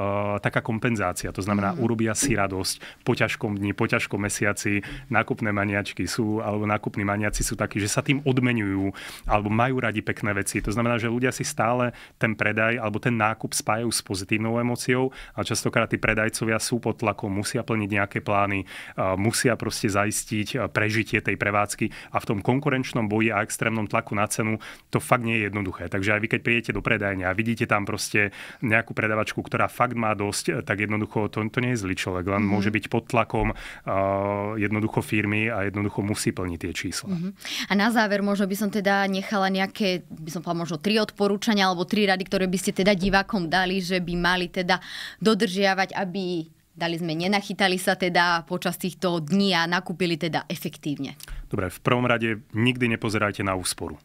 A: taká kompenzácia. To znamená, mm. urobia si radosť po ťažkom dni, po ťažkom mesiaci. Nákupné maniačky sú, alebo nákupní maniaci sú takí, že sa tým odmenujú alebo majú radi pekné veci. To znamená, že ľudia si stále ten predaj alebo ten ten nákup spájajú s pozitívnou emóciou a častokrát tí predajcovia sú pod tlakom, musia plniť nejaké plány, musia proste zaistiť prežitie tej prevádzky a v tom konkurenčnom boji a extrémnom tlaku na cenu to fakt nie je jednoduché. Takže aj vy, keď prijete do predajne a vidíte tam proste nejakú predavačku, ktorá fakt má dosť, tak jednoducho to, to nie je zlý človek, len mm-hmm. môže byť pod tlakom uh, jednoducho firmy a jednoducho musí plniť tie čísla.
B: Mm-hmm. A na záver možno by som teda nechala nejaké, by som povedala možno tri odporúčania alebo tri rady, ktoré by ste teda divákom dali, že by mali teda dodržiavať, aby dali sme, nenachytali sa teda počas týchto dní a nakúpili teda efektívne?
A: Dobre, v prvom rade nikdy nepozerajte na úsporu.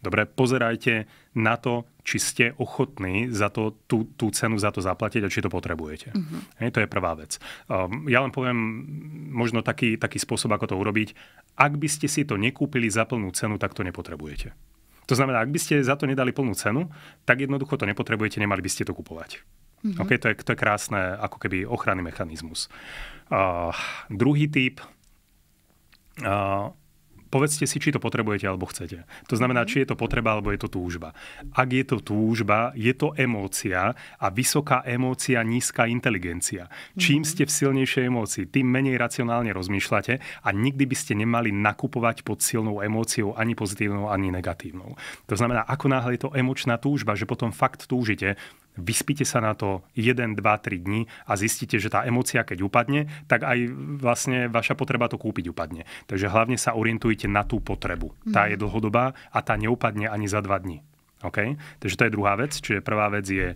A: Dobre, pozerajte na to, či ste ochotní za to, tú, tú cenu za to zaplatiť a či to potrebujete. Uh-huh. Hej, to je prvá vec. Um, ja len poviem možno taký, taký spôsob, ako to urobiť. Ak by ste si to nekúpili za plnú cenu, tak to nepotrebujete. To znamená, ak by ste za to nedali plnú cenu, tak jednoducho to nepotrebujete, nemali by ste to kupovať. Mm-hmm. Okay, to, je, to je krásne ako keby ochranný mechanizmus. Uh, druhý typ uh, povedzte si, či to potrebujete alebo chcete. To znamená, či je to potreba alebo je to túžba. Ak je to túžba, je to emócia a vysoká emócia, nízka inteligencia. Čím mhm. ste v silnejšej emócii, tým menej racionálne rozmýšľate a nikdy by ste nemali nakupovať pod silnou emóciou ani pozitívnou, ani negatívnou. To znamená, ako náhle je to emočná túžba, že potom fakt túžite, vyspite sa na to 1, 2, 3 dní a zistíte, že tá emocia, keď upadne, tak aj vlastne vaša potreba to kúpiť upadne. Takže hlavne sa orientujte na tú potrebu. Tá je mhm. dlhodobá a tá neupadne ani za 2 dní. Okay? Takže to je druhá vec. Čiže prvá vec je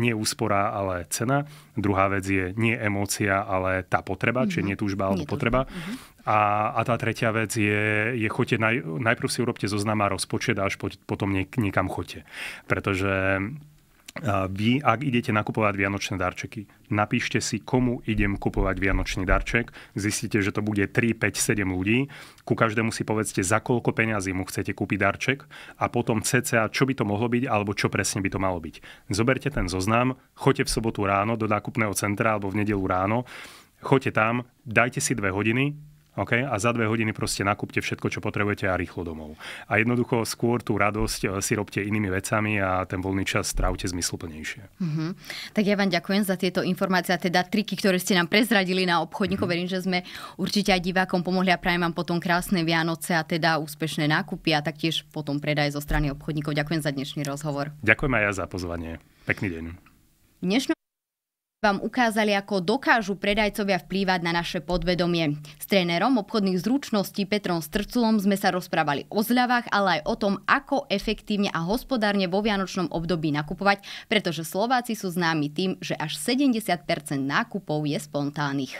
A: nie úspora, ale cena. Druhá vec je nie emócia, ale tá potreba, mm-hmm. čiže mhm. nie túžba, alebo nie potreba. Mm-hmm. A, a tá tretia vec je, je chote naj, najprv si urobte zoznam a rozpočet a až po, potom niek, niekam chote. Pretože vy, ak idete nakupovať vianočné darčeky, napíšte si, komu idem kupovať vianočný darček. Zistíte, že to bude 3, 5, 7 ľudí. Ku každému si povedzte, za koľko peňazí mu chcete kúpiť darček a potom cca, čo by to mohlo byť alebo čo presne by to malo byť. Zoberte ten zoznam, choďte v sobotu ráno do nákupného centra alebo v nedelu ráno, choďte tam, dajte si dve hodiny, Okay? A za dve hodiny proste nakúpte všetko, čo potrebujete a rýchlo domov. A jednoducho skôr tú radosť e, si robte inými vecami a ten voľný čas strávte zmysluplnejšie.
B: Mm-hmm. Tak ja vám ďakujem za tieto informácie a teda triky, ktoré ste nám prezradili na obchodníko. Mm-hmm. Verím, že sme určite aj divákom pomohli a prajem vám potom krásne Vianoce a teda úspešné nákupy a taktiež potom predaj zo strany obchodníkov. Ďakujem za dnešný rozhovor.
A: Ďakujem aj ja za pozvanie. Pekný deň.
B: Dnešnú vám ukázali, ako dokážu predajcovia vplývať na naše podvedomie. S trénerom obchodných zručností Petrom Strculom sme sa rozprávali o zľavách, ale aj o tom, ako efektívne a hospodárne vo vianočnom období nakupovať, pretože Slováci sú známi tým, že až 70% nákupov je spontánnych.